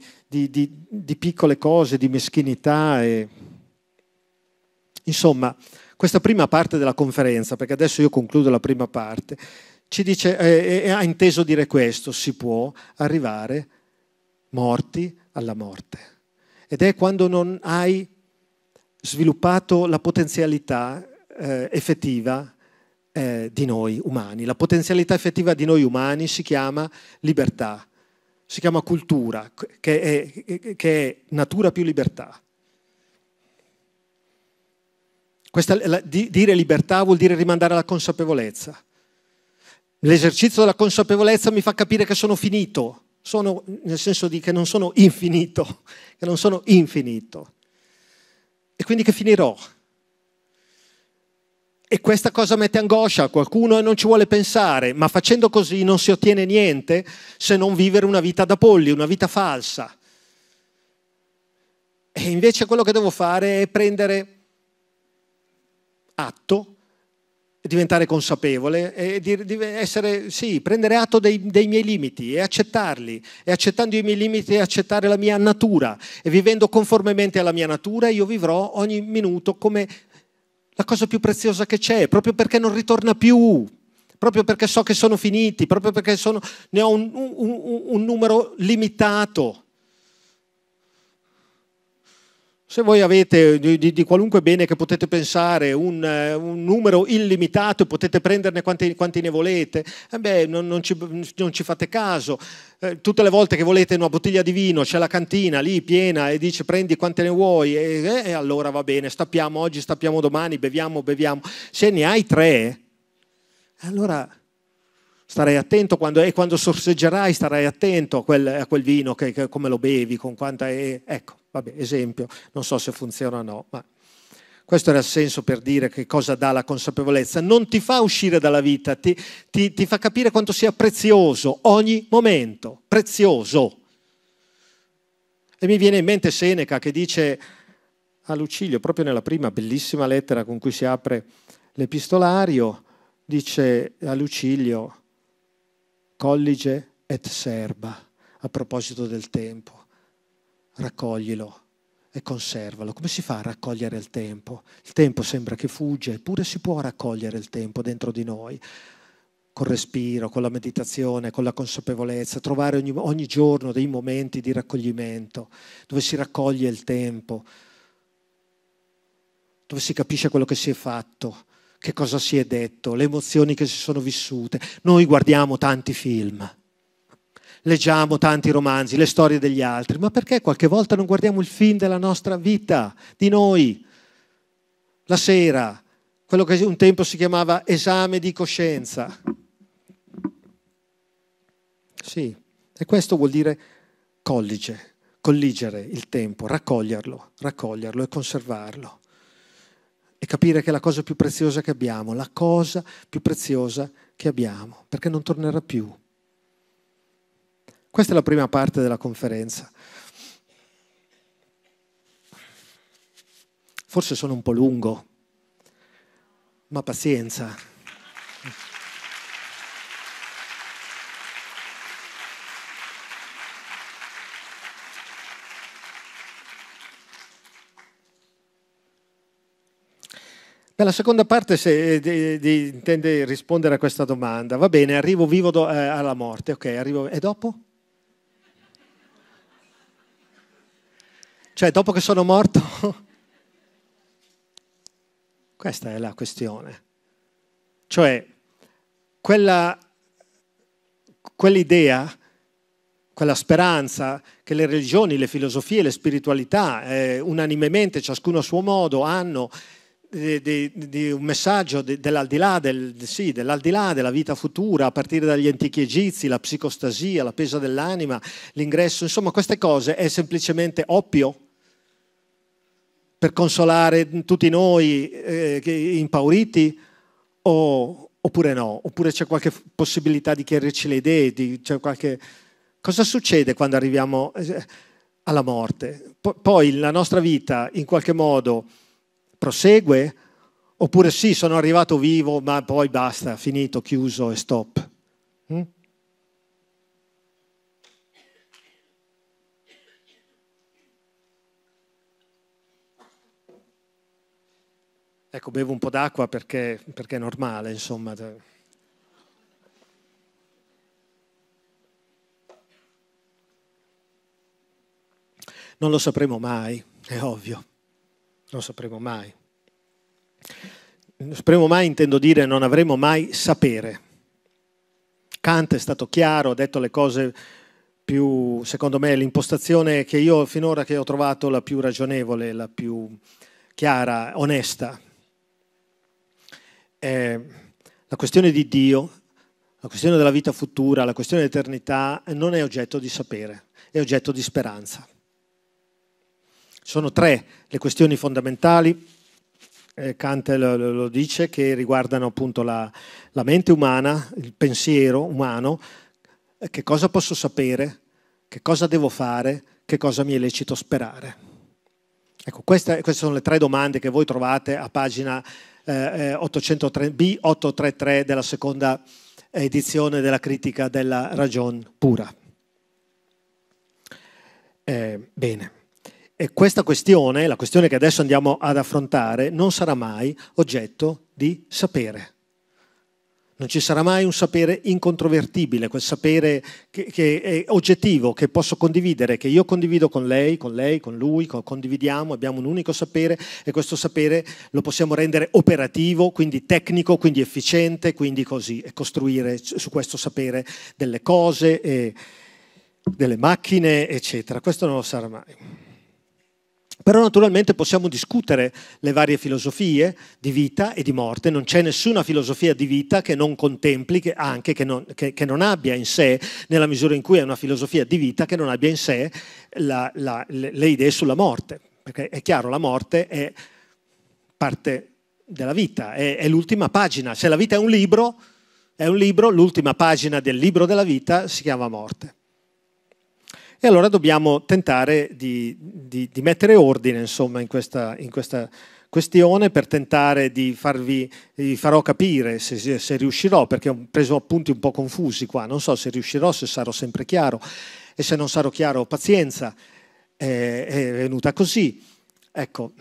A: di, di piccole cose, di meschinità. E... Insomma, questa prima parte della conferenza, perché adesso io concludo la prima parte, ci dice, eh, eh, ha inteso dire questo, si può arrivare morti alla morte. Ed è quando non hai sviluppato la potenzialità eh, effettiva eh, di noi umani. La potenzialità effettiva di noi umani si chiama libertà, si chiama cultura, che è, che è natura più libertà. Questa, la, di, dire libertà vuol dire rimandare alla consapevolezza. L'esercizio della consapevolezza mi fa capire che sono finito, sono, nel senso di che non sono infinito, che non sono infinito. E quindi che finirò. E questa cosa mette angoscia a qualcuno e non ci vuole pensare, ma facendo così non si ottiene niente se non vivere una vita da polli, una vita falsa. E invece quello che devo fare è prendere atto, diventare consapevole, e essere, sì, prendere atto dei, dei miei limiti e accettarli. E accettando i miei limiti e accettare la mia natura. E vivendo conformemente alla mia natura io vivrò ogni minuto come la cosa più preziosa che c'è, proprio perché non ritorna più, proprio perché so che sono finiti, proprio perché sono, ne ho un, un, un numero limitato. Se voi avete di, di, di, qualunque bene che potete pensare un, eh, un numero illimitato e potete prenderne quanti, quanti ne volete, eh beh, non, non, ci, non, ci, fate caso. Eh, tutte le volte che volete una bottiglia di vino, c'è la cantina lì piena e dice prendi quante ne vuoi e, e allora va bene, stappiamo oggi, stappiamo domani, beviamo, beviamo. Se ne hai tre, allora starai attento quando, e quando sorseggerai starai attento a quel, a quel vino, che, che, come lo bevi, con quanta... E, ecco. Vabbè, esempio, non so se funziona o no, ma questo era il senso per dire che cosa dà la consapevolezza. Non ti fa uscire dalla vita, ti, ti, ti fa capire quanto sia prezioso ogni momento, prezioso. E mi viene in mente Seneca che dice a Lucilio, proprio nella prima bellissima lettera con cui si apre l'epistolario, dice a Lucilio, collige et serba, a proposito del tempo raccoglilo e conservalo. Come si fa a raccogliere il tempo? Il tempo sembra che fugge, eppure si può raccogliere il tempo dentro di noi, col respiro, con la meditazione, con la consapevolezza, trovare ogni, ogni giorno dei momenti di raccoglimento dove si raccoglie il tempo, dove si capisce quello che si è fatto, che cosa si è detto, le emozioni che si sono vissute. Noi guardiamo tanti film leggiamo tanti romanzi, le storie degli altri, ma perché qualche volta non guardiamo il film della nostra vita, di noi? La sera, quello che un tempo si chiamava esame di coscienza. Sì, e questo vuol dire collige, colligere il tempo, raccoglierlo, raccoglierlo e conservarlo. E capire che è la cosa più preziosa che abbiamo, la cosa più preziosa che abbiamo, perché non tornerà più. Questa è la prima parte della conferenza. Forse sono un po' lungo, ma pazienza. la seconda parte se, eh, di, di, intende rispondere a questa domanda. Va bene, arrivo vivo do, eh, alla morte, ok, arrivo, e dopo? Cioè, dopo che sono morto... Questa è la questione. Cioè, quella, quell'idea, quella speranza che le religioni, le filosofie, le spiritualità, eh, unanimemente, ciascuno a suo modo, hanno di, eh, di, di un messaggio dell'aldilà, del, sì, dell'aldilà, della vita futura, a partire dagli antichi egizi, la psicostasia, la pesa dell'anima, l'ingresso, insomma queste cose è semplicemente oppio, per consolare tutti noi eh, impauriti o, oppure no? Oppure c'è qualche possibilità di chiarirci le idee? Di, qualche... Cosa succede quando arriviamo eh, alla morte? P- poi la nostra vita in qualche modo prosegue? Oppure sì, sono arrivato vivo, ma poi basta, finito, chiuso e stop. Ecco, bevo un po' d'acqua perché, perché è normale, insomma. Cioè. Non lo sapremo mai, è ovvio, non lo sapremo mai. Non sapremo mai intendo dire non avremo mai sapere. Kant è stato chiaro, ha detto le cose più, secondo me, l'impostazione che io finora che ho trovato la più ragionevole, la più chiara, onesta eh, la questione di Dio, la questione della vita futura, la questione dell'eternità non è oggetto di sapere, è oggetto di speranza. Sono tre le questioni fondamentali, eh, Kant lo, lo, dice, che riguardano appunto la, la mente umana, il pensiero umano, eh, che cosa posso sapere, che cosa devo fare, che cosa mi è lecito sperare. Ecco, queste, queste sono le tre domande che voi trovate a pagina eh, eh, B833 della seconda edizione della critica della ragion pura. Eh, bene. E questa questione, la questione che adesso andiamo ad affrontare, non sarà mai oggetto di sapere. Non ci sarà mai un sapere incontrovertibile, quel sapere che, che, è oggettivo, che posso condividere, che io condivido con lei, con lei, con lui, condividiamo, abbiamo un unico sapere e questo sapere lo possiamo rendere operativo, quindi tecnico, quindi efficiente, quindi così, e costruire su questo sapere delle cose, delle macchine, eccetera. Questo non lo sarà mai. Però naturalmente possiamo discutere le varie filosofie di vita e di morte, non c'è nessuna filosofia di vita che non contempli, che anche che non, che, che non, abbia in sé, nella misura in cui è una filosofia di vita, che non abbia in sé la, la, le, le idee sulla morte. Perché è chiaro, la morte è parte della vita, è, è l'ultima pagina. Se la vita è un libro, è un libro, l'ultima pagina del libro della vita si chiama morte. E allora dobbiamo tentare di, di, di mettere ordine insomma, in, questa, in questa questione per tentare di farvi vi farò capire se, se, se, riuscirò, perché ho preso appunti un po' confusi qua, non so se riuscirò, se sarò sempre chiaro e se non sarò chiaro pazienza, eh, è venuta così. Ecco,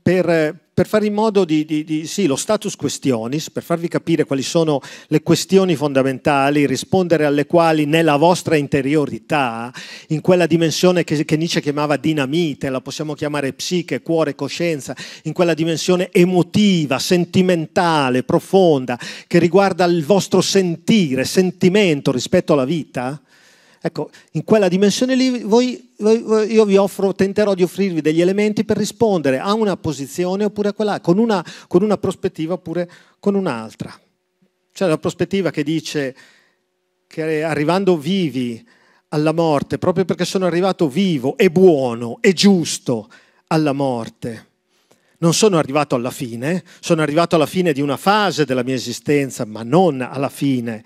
A: per, per, fare in modo di, di, di, sì, lo status questionis, per farvi capire quali sono le questioni fondamentali, rispondere alle quali nella vostra interiorità, in quella dimensione che, che Nietzsche chiamava dinamite, la possiamo chiamare psiche, cuore, coscienza, in quella dimensione emotiva, sentimentale, profonda, che riguarda il vostro sentire, sentimento rispetto alla vita, Ecco, in quella dimensione lì voi, voi, io vi offro, tenterò di offrirvi degli elementi per rispondere a una posizione oppure a quella, con una, con una prospettiva oppure con un'altra. C'è la prospettiva che dice che arrivando vivi alla morte, proprio perché sono arrivato vivo e buono e giusto alla morte, non sono arrivato alla fine, sono arrivato alla fine di una fase della mia esistenza, ma non alla fine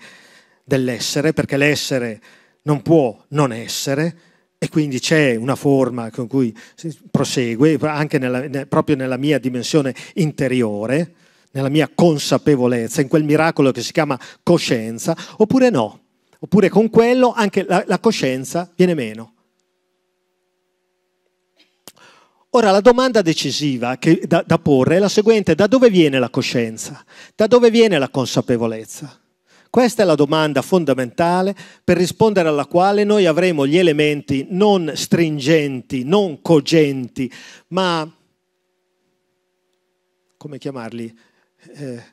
A: dell'essere, perché l'essere non può non essere e quindi c'è una forma con cui si prosegue, anche nella, proprio nella mia dimensione interiore, nella mia consapevolezza, in quel miracolo che si chiama coscienza, oppure no, oppure con quello anche la, la coscienza viene meno. Ora la domanda decisiva da, da porre è la seguente, da dove viene la coscienza? Da dove viene la consapevolezza? Questa è la domanda fondamentale per rispondere alla quale noi avremo gli elementi non stringenti, non cogenti, ma come chiamarli? Eh,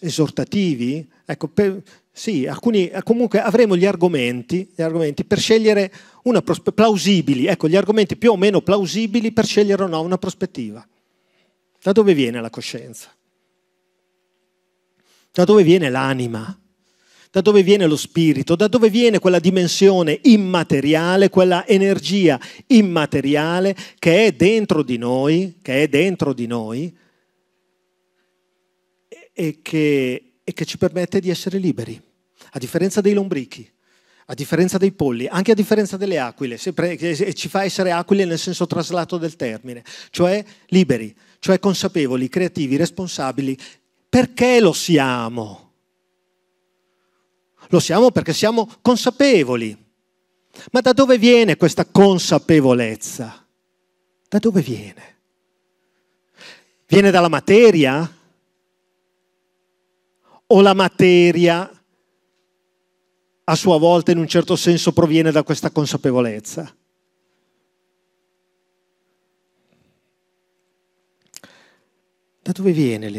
A: esortativi? Ecco, per, sì, alcuni, comunque avremo gli argomenti, gli argomenti per scegliere una prospettiva, plausibili, ecco, gli argomenti più o meno plausibili per scegliere o no una prospettiva. Da dove viene la coscienza? Da dove viene l'anima? Da dove viene lo spirito? Da dove viene quella dimensione immateriale, quella energia immateriale che è dentro di noi, che è dentro di noi e che, e che ci permette di essere liberi, a differenza dei lombrichi a differenza dei polli, anche a differenza delle aquile, sempre, ci fa essere aquile nel senso traslato del termine, cioè liberi, cioè consapevoli, creativi, responsabili, perché lo siamo? Lo siamo perché siamo consapevoli. Ma da dove viene questa consapevolezza? Da dove viene? Viene dalla materia? O la materia a sua volta in un certo senso proviene da questa consapevolezza? Da dove viene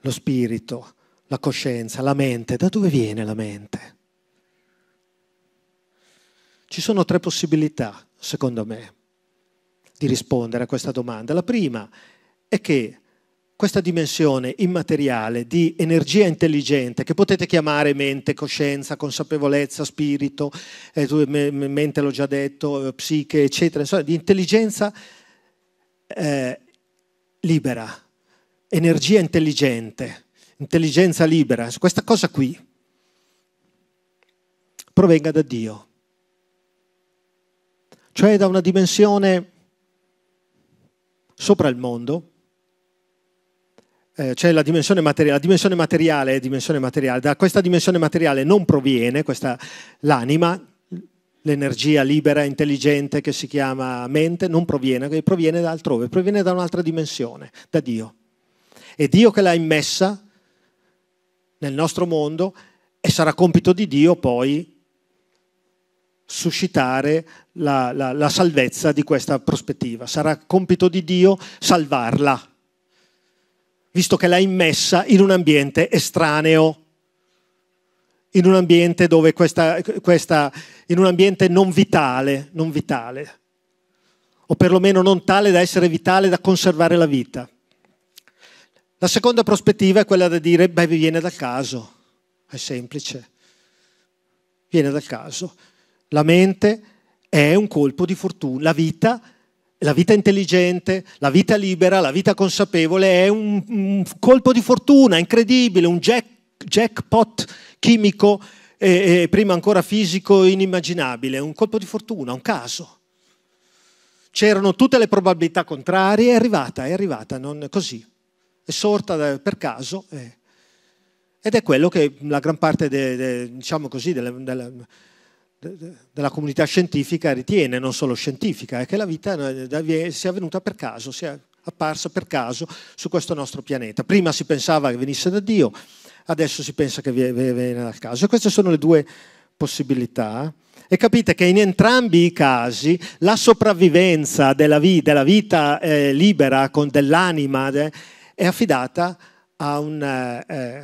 A: lo spirito, la coscienza, la mente. Da dove viene la mente? Ci sono tre possibilità, secondo me, di rispondere a questa domanda. La prima è che questa dimensione immateriale di energia intelligente, che potete chiamare mente, coscienza, consapevolezza, spirito, eh, mente l'ho già detto, eh, psiche, eccetera, insomma, di intelligenza eh, libera, energia intelligente, intelligenza libera, questa cosa qui provenga da Dio, cioè da una dimensione sopra il mondo, eh, cioè la dimensione materiale, la dimensione materiale è dimensione materiale, da questa dimensione materiale non proviene questa, l'anima, l'energia libera, intelligente che si chiama mente, non proviene, proviene da altrove, proviene da un'altra dimensione, da Dio. È Dio che l'ha immessa nel nostro mondo e sarà compito di Dio poi suscitare la, la, la, salvezza di questa prospettiva. Sarà compito di Dio salvarla, visto che l'ha immessa in un ambiente estraneo, in un ambiente, dove questa, questa, in un ambiente non vitale, non vitale, o perlomeno non tale da essere vitale, da conservare la vita. La seconda prospettiva è quella di dire, beh, viene dal caso, è semplice, viene dal caso. La mente è un colpo di fortuna, la vita, la vita intelligente, la vita libera, la vita consapevole è un, un colpo di fortuna incredibile, un jack, jackpot chimico e, e prima ancora fisico inimmaginabile, un colpo di fortuna, un caso. C'erano tutte le probabilità contrarie, è arrivata, è arrivata, non così è sorta per caso eh, ed è quello che la gran parte de, de, diciamo così, delle, delle, de, della comunità scientifica ritiene, non solo scientifica, è eh, che la vita eh, sia venuta per caso, sia apparsa per caso su questo nostro pianeta. Prima si pensava che venisse da Dio, adesso si pensa che viene dal caso. E queste sono le due possibilità. Eh. E capite che in entrambi i casi la sopravvivenza della, vita, della vita eh, libera con dell'anima eh, è affidata a un... Eh, eh,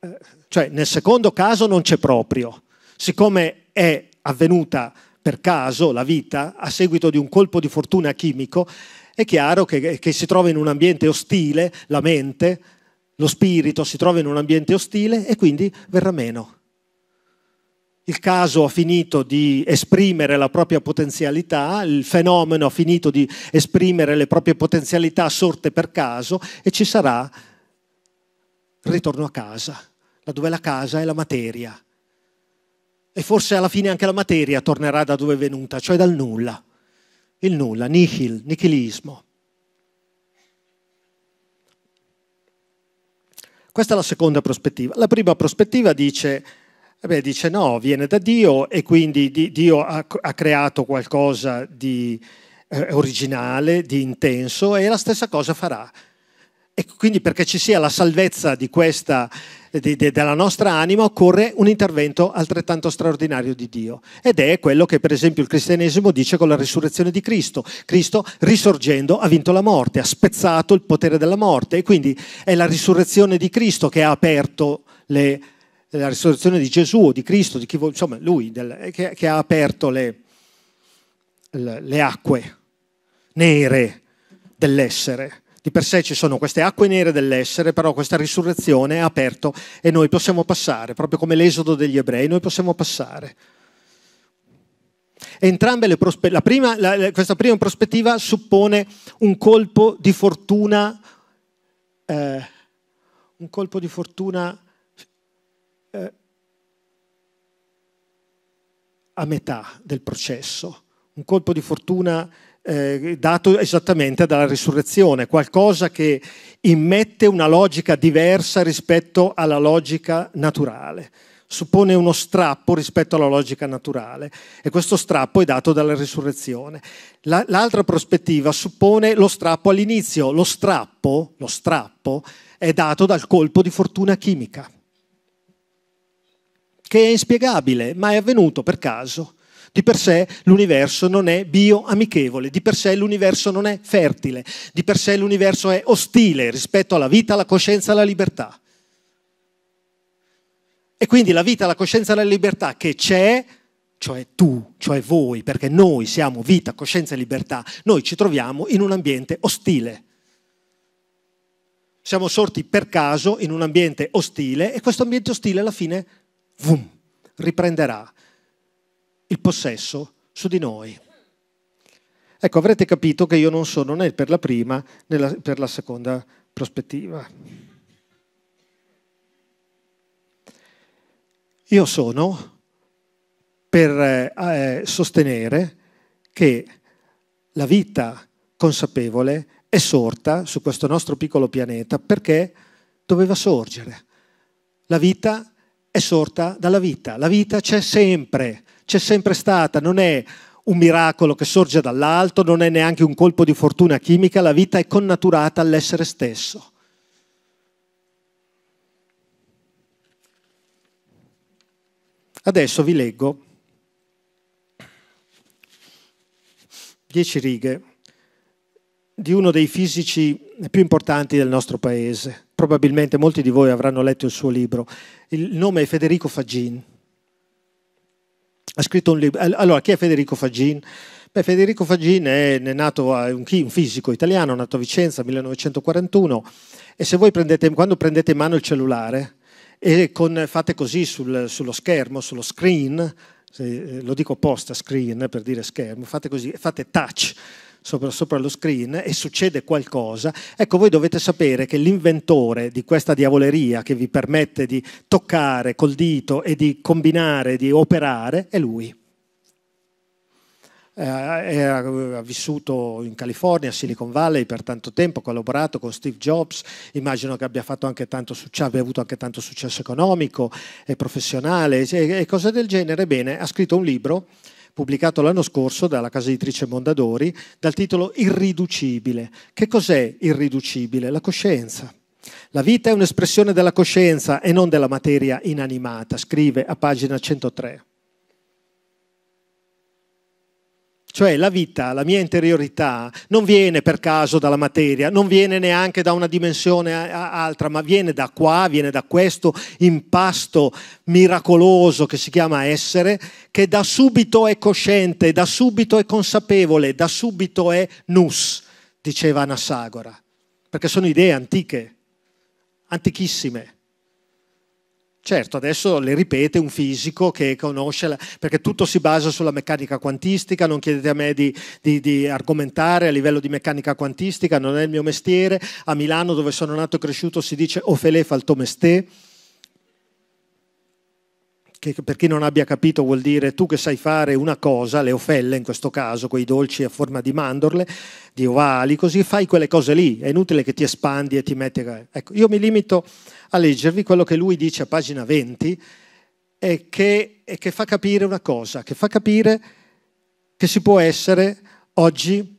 A: eh, cioè nel secondo caso non c'è proprio, siccome è avvenuta per caso la vita a seguito di un colpo di fortuna chimico, è chiaro che, che, si trova in un ambiente ostile, la mente, lo spirito si trova in un ambiente ostile e quindi verrà meno il caso ha finito di esprimere la propria potenzialità, il fenomeno ha finito di esprimere le proprie potenzialità sorte per caso e ci sarà ritorno a casa, laddove la casa è la materia. E forse alla fine anche la materia tornerà da dove è venuta, cioè dal nulla. Il nulla, nihil, nichilismo. Questa è la seconda prospettiva. La prima prospettiva dice e beh, dice no, viene da Dio e quindi Dio ha, ha creato qualcosa di eh, originale, di intenso e la stessa cosa farà. E quindi perché ci sia la salvezza questa, di, de, della nostra anima occorre un intervento altrettanto straordinario di Dio. Ed è quello che per esempio il cristianesimo dice con la risurrezione di Cristo. Cristo risorgendo ha vinto la morte, ha spezzato il potere della morte e quindi è la risurrezione di Cristo che ha aperto le della risurrezione di Gesù o di Cristo, di chi, vuole, insomma, lui del, che, che, ha aperto le, le, le acque nere dell'essere. Di per sé ci sono queste acque nere dell'essere, però questa risurrezione ha aperto e noi possiamo passare, proprio come l'esodo degli ebrei, noi possiamo passare. Entrambe le prospettive, la prima, la, questa prima prospettiva suppone un colpo di fortuna, eh, un colpo di fortuna eh, a metà del processo, un colpo di fortuna eh, dato esattamente dalla risurrezione, qualcosa che immette una logica diversa rispetto alla logica naturale, suppone uno strappo rispetto alla logica naturale e questo strappo è dato dalla risurrezione. La, l'altra prospettiva suppone lo strappo all'inizio, lo strappo, lo strappo è dato dal colpo di fortuna chimica che è inspiegabile, ma è avvenuto per caso. Di per sé l'universo non è bioamichevole, di per sé l'universo non è fertile, di per sé l'universo è ostile rispetto alla vita, alla coscienza, alla libertà. E quindi la vita, la coscienza e la libertà che c'è, cioè tu, cioè voi, perché noi siamo vita, coscienza e libertà, noi ci troviamo in un ambiente ostile. Siamo sorti per caso in un ambiente ostile e questo ambiente ostile alla fine vum, riprenderà il possesso su di noi. Ecco, avrete capito che io non sono né per la prima né per la seconda prospettiva. Io sono per eh, eh, sostenere che la vita consapevole è sorta su questo nostro piccolo pianeta perché doveva sorgere. La vita è sorta dalla vita. La vita c'è sempre, c'è sempre stata, non è un miracolo che sorge dall'alto, non è neanche un colpo di fortuna chimica, la vita è connaturata all'essere stesso. Adesso vi leggo dieci righe di uno dei fisici più importanti del nostro paese, probabilmente molti di voi avranno letto il suo libro. Il nome è Federico Fagin. Ha scritto un libro. Allora, chi è Federico Fagin? Beh, Federico Fagin è, nato un, fisico italiano, nato a Vicenza nel 1941 e se voi prendete, quando prendete in mano il cellulare e con, fate così sul, sullo schermo, sullo screen, se, eh, lo dico apposta screen per dire schermo, fate così, fate touch sopra, sopra lo screen e succede qualcosa, ecco voi dovete sapere che l'inventore di questa diavoleria che vi permette di toccare col dito e di combinare, di operare, è lui. Eh, ha vissuto in California, Silicon Valley per tanto tempo, ha collaborato con Steve Jobs, immagino che abbia, anche successo, abbia avuto anche tanto successo economico e professionale e, e cose del genere. Bene, ha scritto un libro pubblicato l'anno scorso dalla casa editrice Mondadori, dal titolo Irriducibile. Che cos'è irriducibile? La coscienza. La vita è un'espressione della coscienza e non della materia inanimata, scrive a pagina 103. Cioè la vita, la mia interiorità, non viene per caso dalla materia, non viene neanche da una dimensione altra, ma viene da qua, viene da questo impasto miracoloso che si chiama essere, che da subito è cosciente, da subito è consapevole, da subito è nus, diceva Anassagora, perché sono idee antiche, antichissime. Certo, adesso le ripete un fisico che conosce, la, perché tutto si basa sulla meccanica quantistica, non chiedete a me di, di, di, argomentare a livello di meccanica quantistica, non è il mio mestiere. A Milano, dove sono nato e cresciuto, si dice Ofelè falto mestè che per chi non abbia capito vuol dire tu che sai fare una cosa, le ofelle in questo caso, quei dolci a forma di mandorle, di ovali, così fai quelle cose lì, è inutile che ti espandi e ti metti... Ecco, io mi limito a leggervi quello che lui dice a pagina 20 e che, e che fa capire una cosa, che fa capire che si può essere oggi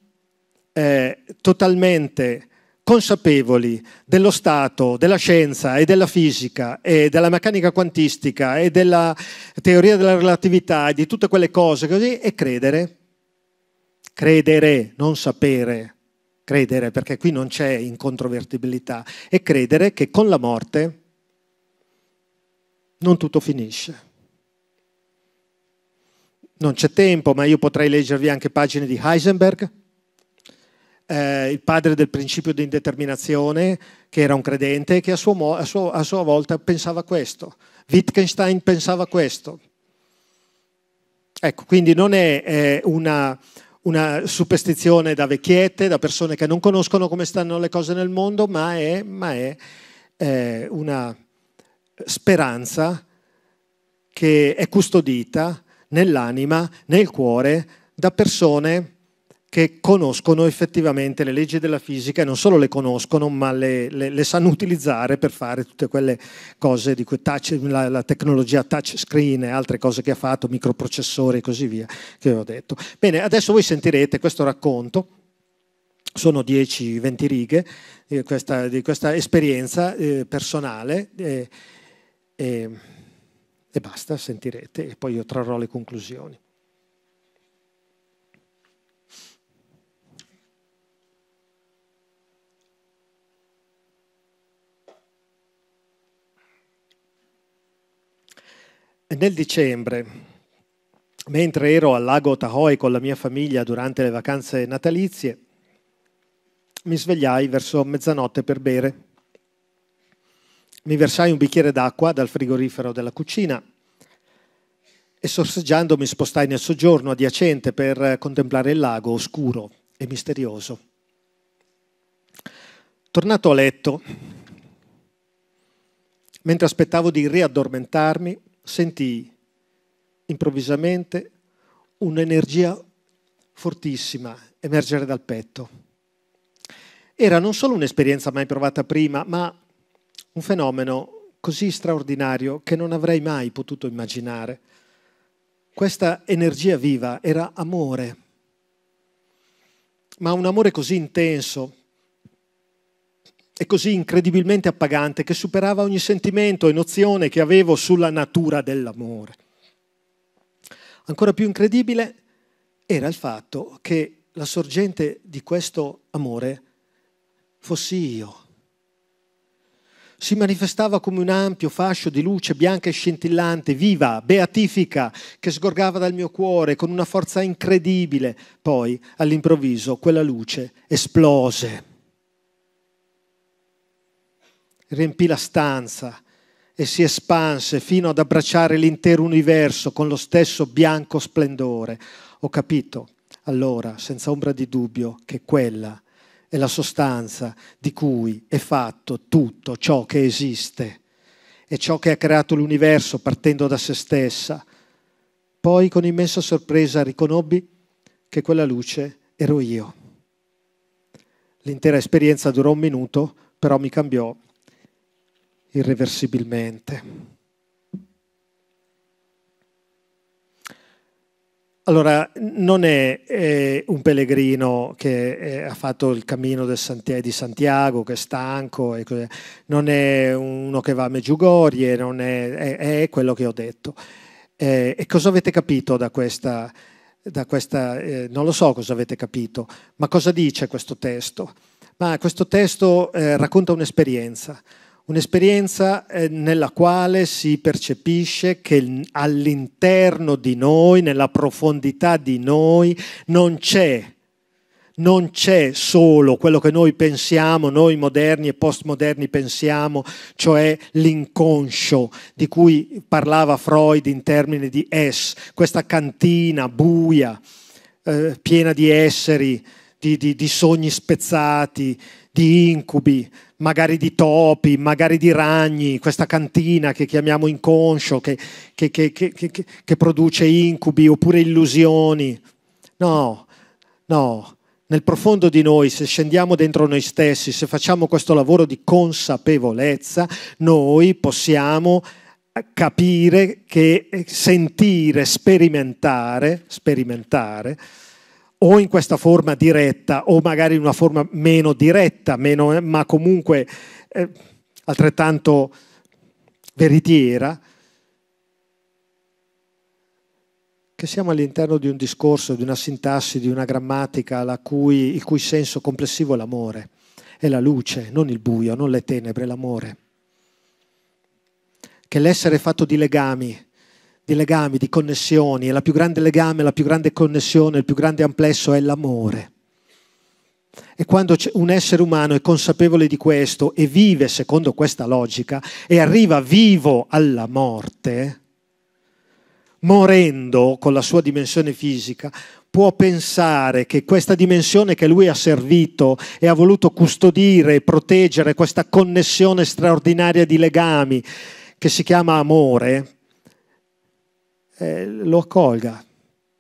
A: eh, totalmente consapevoli dello stato, della scienza e della fisica e della meccanica quantistica e della teoria della relatività e di tutte quelle cose così e credere. Credere, non sapere. Credere, perché qui non c'è incontrovertibilità. E credere che con la morte non tutto finisce. Non c'è tempo, ma io potrei leggervi anche pagine di Heisenberg eh, il padre del principio di indeterminazione, che era un credente, che a, suo, a, suo, a sua volta pensava questo. Wittgenstein pensava questo. Ecco, quindi non è eh, una, una, superstizione da vecchiette, da persone che non conoscono come stanno le cose nel mondo, ma è, ma è eh, una speranza che è custodita nell'anima, nel cuore, da persone che conoscono effettivamente le leggi della fisica e non solo le conoscono, ma le, le, le sanno utilizzare per fare tutte quelle cose di cui touch, la, la, tecnologia touchscreen e altre cose che ha fatto, microprocessori e così via, che ho detto. Bene, adesso voi sentirete questo racconto, sono 10-20 righe di eh, questa, di questa esperienza eh, personale eh, eh, e basta, sentirete e poi io trarrò le conclusioni. Nel dicembre, mentre ero al lago Tahoe con la mia famiglia durante le vacanze natalizie, mi svegliai verso mezzanotte per bere. Mi versai un bicchiere d'acqua dal frigorifero della cucina e sorseggiando mi spostai nel soggiorno adiacente per contemplare il lago oscuro e misterioso. Tornato a letto, mentre aspettavo di riaddormentarmi, sentii improvvisamente un'energia fortissima emergere dal petto. Era non solo un'esperienza mai provata prima, ma un fenomeno così straordinario che non avrei mai potuto immaginare. Questa energia viva era amore, ma un amore così intenso e così incredibilmente appagante che superava ogni sentimento e nozione che avevo sulla natura dell'amore. Ancora più incredibile era il fatto che la sorgente di questo amore fossi io. Si manifestava come un ampio fascio di luce bianca e scintillante, viva, beatifica, che sgorgava dal mio cuore con una forza incredibile. Poi, all'improvviso, quella luce esplose riempì la stanza e si espanse fino ad abbracciare l'intero universo con lo stesso bianco splendore. Ho capito allora, senza ombra di dubbio, che quella è la sostanza di cui è fatto tutto ciò che esiste e ciò che ha creato l'universo partendo da se stessa. Poi con immensa sorpresa riconobbi che quella luce ero io. L'intera esperienza durò un minuto, però mi cambiò irreversibilmente. Allora, non è, è, un pellegrino che è, eh, ha fatto il cammino Santiago, di Santiago, che è stanco, non è uno che va a Meggiugorie, è, è, quello che ho detto. Eh, e cosa avete capito da questa, da questa eh, non lo so cosa avete capito, ma cosa dice questo testo? Ma questo testo eh, racconta un'esperienza. Un'esperienza eh, nella quale si percepisce che all'interno di noi, nella profondità di noi, non c'è non c'è solo quello che noi pensiamo, noi moderni e postmoderni pensiamo, cioè l'inconscio di cui parlava Freud in termini di S, questa cantina buia, eh, piena di esseri, di, di, di sogni spezzati, di incubi, magari di topi, magari di ragni, questa cantina che chiamiamo inconscio, che, che, che, che produce incubi oppure illusioni. No, no, nel profondo di noi, se scendiamo dentro noi stessi, se facciamo questo lavoro di consapevolezza, noi possiamo capire che eh, sentire, sperimentare, sperimentare o in questa forma diretta o magari in una forma meno diretta, meno, eh, ma comunque eh, altrettanto veritiera, che siamo all'interno di un discorso, di una sintassi, di una grammatica cui, il cui senso complessivo è l'amore, è la luce, non il buio, non le tenebre, l'amore. Che l'essere fatto di legami, di legami, di connessioni, e la più grande legame, la più grande connessione, il più grande amplesso è l'amore. E quando un essere umano è consapevole di questo e vive secondo questa logica e arriva vivo alla morte, morendo con la sua dimensione fisica, può pensare che questa dimensione che lui ha servito e ha voluto custodire e proteggere, questa connessione straordinaria di legami che si chiama amore, eh, lo accolga,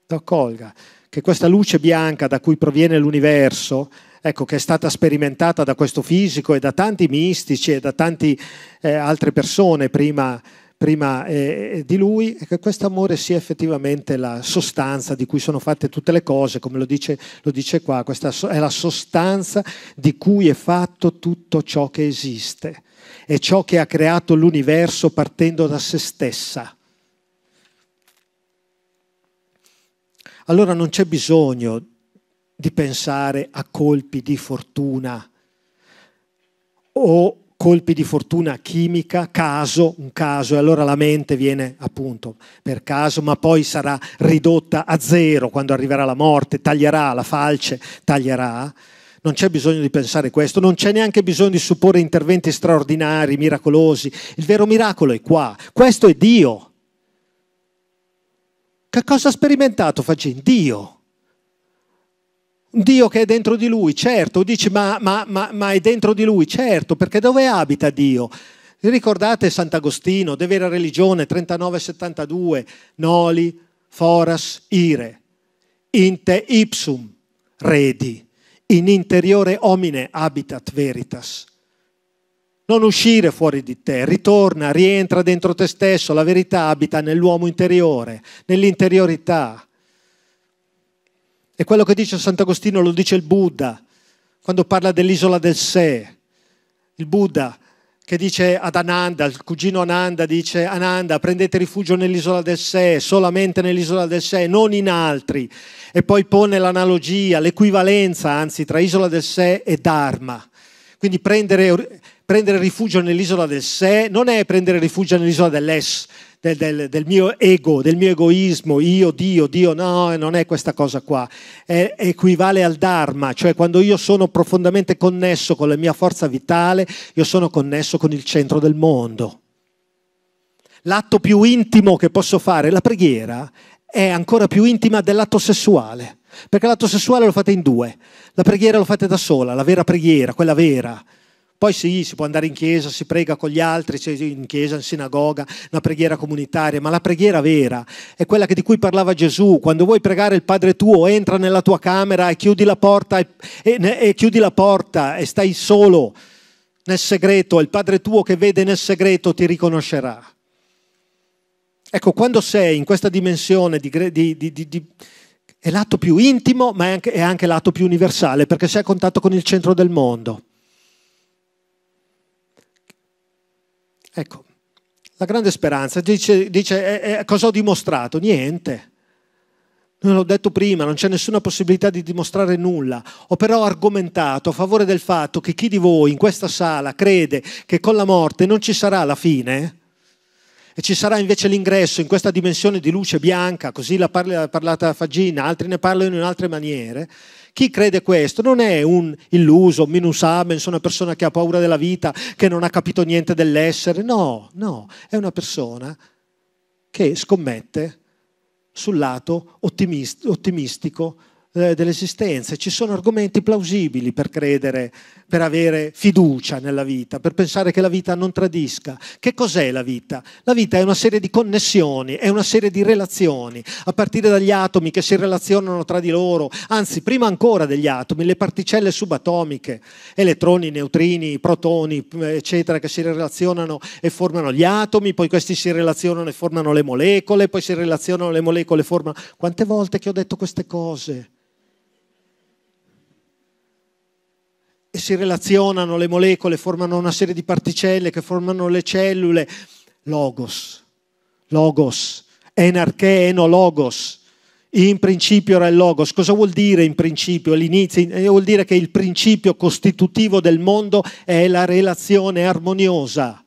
A: lo accolga, che questa luce bianca da cui proviene l'universo, ecco, che è stata sperimentata da questo fisico e da tanti mistici e da tante eh, altre persone prima, prima eh, eh, di lui, e che questo amore sia effettivamente la sostanza di cui sono fatte tutte le cose, come lo dice, lo dice qua, questa è la sostanza di cui è fatto tutto ciò che esiste, è ciò che ha creato l'universo partendo da se stessa. Allora non c'è bisogno di pensare a colpi di fortuna o colpi di fortuna chimica, caso, un caso, e allora la mente viene appunto per caso, ma poi sarà ridotta a zero quando arriverà la morte, taglierà la falce, taglierà. Non c'è bisogno di pensare questo, non c'è neanche bisogno di supporre interventi straordinari, miracolosi. Il vero miracolo è qua. Questo è Dio. Che cosa ha sperimentato Fagin? Dio. Dio che è dentro di lui, certo, dici ma, ma, ma, ma è dentro di lui, certo, perché dove abita Dio? Vi Ricordate Sant'Agostino, De Vera Religione, 39-72, Noli, Foras, Ire, Inte ipsum, redi, in interiore homine habitat veritas. Non uscire fuori di te, ritorna, rientra dentro te stesso, la verità abita nell'uomo interiore, nell'interiorità. E quello che dice Sant'Agostino lo dice il Buddha quando parla dell'isola del sé. Il Buddha che dice ad Ananda, il cugino Ananda dice Ananda prendete rifugio nell'isola del sé, solamente nell'isola del sé, non in altri. E poi pone l'analogia, l'equivalenza anzi tra isola del sé e Dharma. Quindi prendere, prendere rifugio nell'isola del sé, non è prendere rifugio nell'isola dell'es, del, del, del mio ego, del mio egoismo, io, Dio, Dio, no, non è questa cosa qua. È, equivale al Dharma, cioè quando io sono profondamente connesso con la mia forza vitale, io sono connesso con il centro del mondo. L'atto più intimo che posso fare, la preghiera, è ancora più intima dell'atto sessuale. Perché l'atto sessuale lo fate in due, la preghiera lo fate da sola, la vera preghiera, quella vera. Poi sì, si può andare in chiesa, si prega con gli altri, cioè in chiesa, in sinagoga, una preghiera comunitaria, ma la preghiera vera è quella di cui parlava Gesù. Quando vuoi pregare il Padre tuo, entra nella tua camera e chiudi la porta e, e, e chiudi la porta e stai solo nel segreto, il Padre tuo che vede nel segreto ti riconoscerà. Ecco, quando sei in questa dimensione di, di, di, di è l'atto più intimo, ma è anche, è anche l'atto più universale, perché sei a contatto con il centro del mondo. Ecco, la grande speranza dice, dice eh, eh, cosa ho dimostrato? Niente. Non l'ho detto prima, non c'è nessuna possibilità di dimostrare nulla. Ho però argomentato a favore del fatto che chi di voi in questa sala crede che con la morte non ci sarà la fine, e ci sarà invece l'ingresso in questa dimensione di luce bianca, così la parlata Fagina, altri ne parlano in altre maniere. Chi crede questo non è un illuso, un minus abens, una persona che ha paura della vita, che non ha capito niente dell'essere. No, no, è una persona che scommette sul lato ottimistico eh, dell'esistenza, ci sono argomenti plausibili per credere, per avere fiducia nella vita, per pensare che la vita non tradisca. Che cos'è la vita? La vita è una serie di connessioni, è una serie di relazioni, a partire dagli atomi che si relazionano tra di loro, anzi prima ancora degli atomi, le particelle subatomiche, elettroni, neutrini, protoni, eccetera, che si relazionano e formano gli atomi, poi questi si relazionano e formano le molecole, poi si relazionano le molecole e formano... Quante volte che ho detto queste cose? e si relazionano le molecole, formano una serie di particelle che formano le cellule. Logos, logos, enarché, enologos. In principio era il logos. Cosa vuol dire in principio? L'inizio eh, vuol dire che il principio costitutivo del mondo è la relazione armoniosa.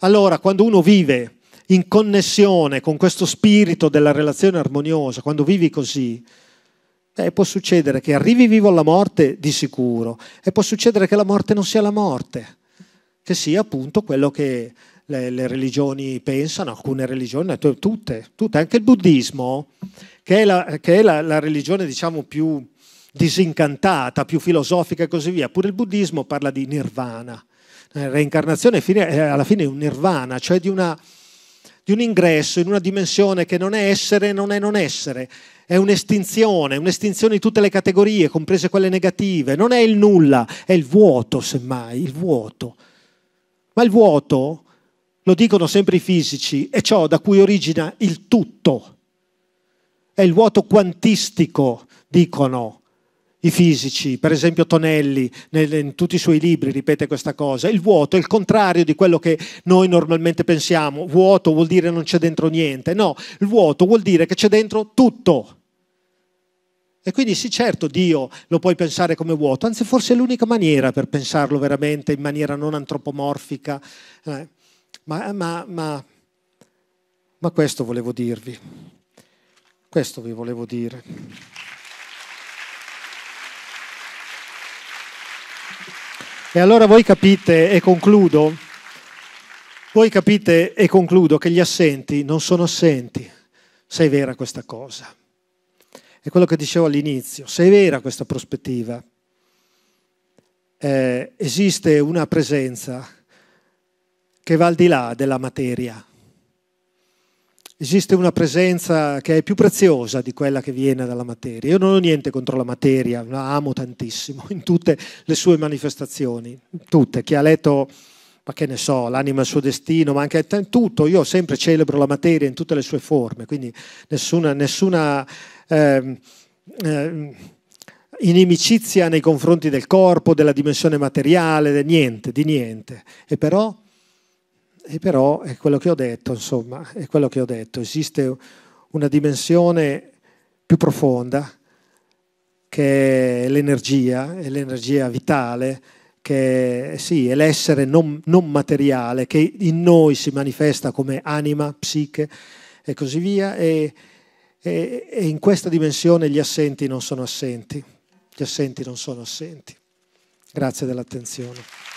A: Allora, quando uno vive in connessione con questo spirito della relazione armoniosa, quando vivi così, eh, può succedere che arrivi vivo alla morte di sicuro e può succedere che la morte non sia la morte, che sia appunto quello che le, le religioni pensano, alcune religioni, eh, tutte, tutte, anche il buddismo, che è la, che è la, la religione diciamo più disincantata, più filosofica e così via, pure il buddismo parla di nirvana. Eh, reincarnazione è eh, alla fine un nirvana, cioè di, una, di un ingresso in una dimensione che non è essere, non è non essere è un'estinzione, un'estinzione di tutte le categorie, comprese quelle negative. Non è il nulla, è il vuoto, semmai, il vuoto. Ma il vuoto, lo dicono sempre i fisici, è ciò da cui origina il tutto. È il vuoto quantistico, dicono, i fisici, per esempio Tonelli, nel, in tutti i suoi libri ripete questa cosa, il vuoto è il contrario di quello che noi normalmente pensiamo, vuoto vuol dire non c'è dentro niente, no, il vuoto vuol dire che c'è dentro tutto. E quindi sì, certo, Dio lo puoi pensare come vuoto, anzi forse è l'unica maniera per pensarlo veramente in maniera non antropomorfica. Eh, ma, ma, ma, ma questo volevo dirvi, questo vi volevo dire. E allora voi capite, e concludo, voi capite, e concludo, che gli assenti non sono assenti, se è vera questa cosa. È quello che dicevo all'inizio, se è vera questa prospettiva, eh, esiste una presenza che va al di là della materia esiste una presenza che è più preziosa di quella che viene dalla materia. Io non ho niente contro la materia, la amo tantissimo in tutte le sue manifestazioni, tutte. Chi ha letto, ma che ne so, l'anima e il suo destino, ma anche tutto, io sempre celebro la materia in tutte le sue forme, quindi nessuna, nessuna eh, eh, inimicizia nei confronti del corpo, della dimensione materiale, di niente, di niente. E però e però è quello che ho detto, insomma, è quello che ho detto. Esiste una dimensione più profonda che è l'energia, è l'energia vitale, che sì, è l'essere non, non materiale che in noi si manifesta come anima, psiche e così via. E, e, e in questa dimensione gli assenti non sono assenti. Gli assenti non sono assenti. Grazie dell'attenzione.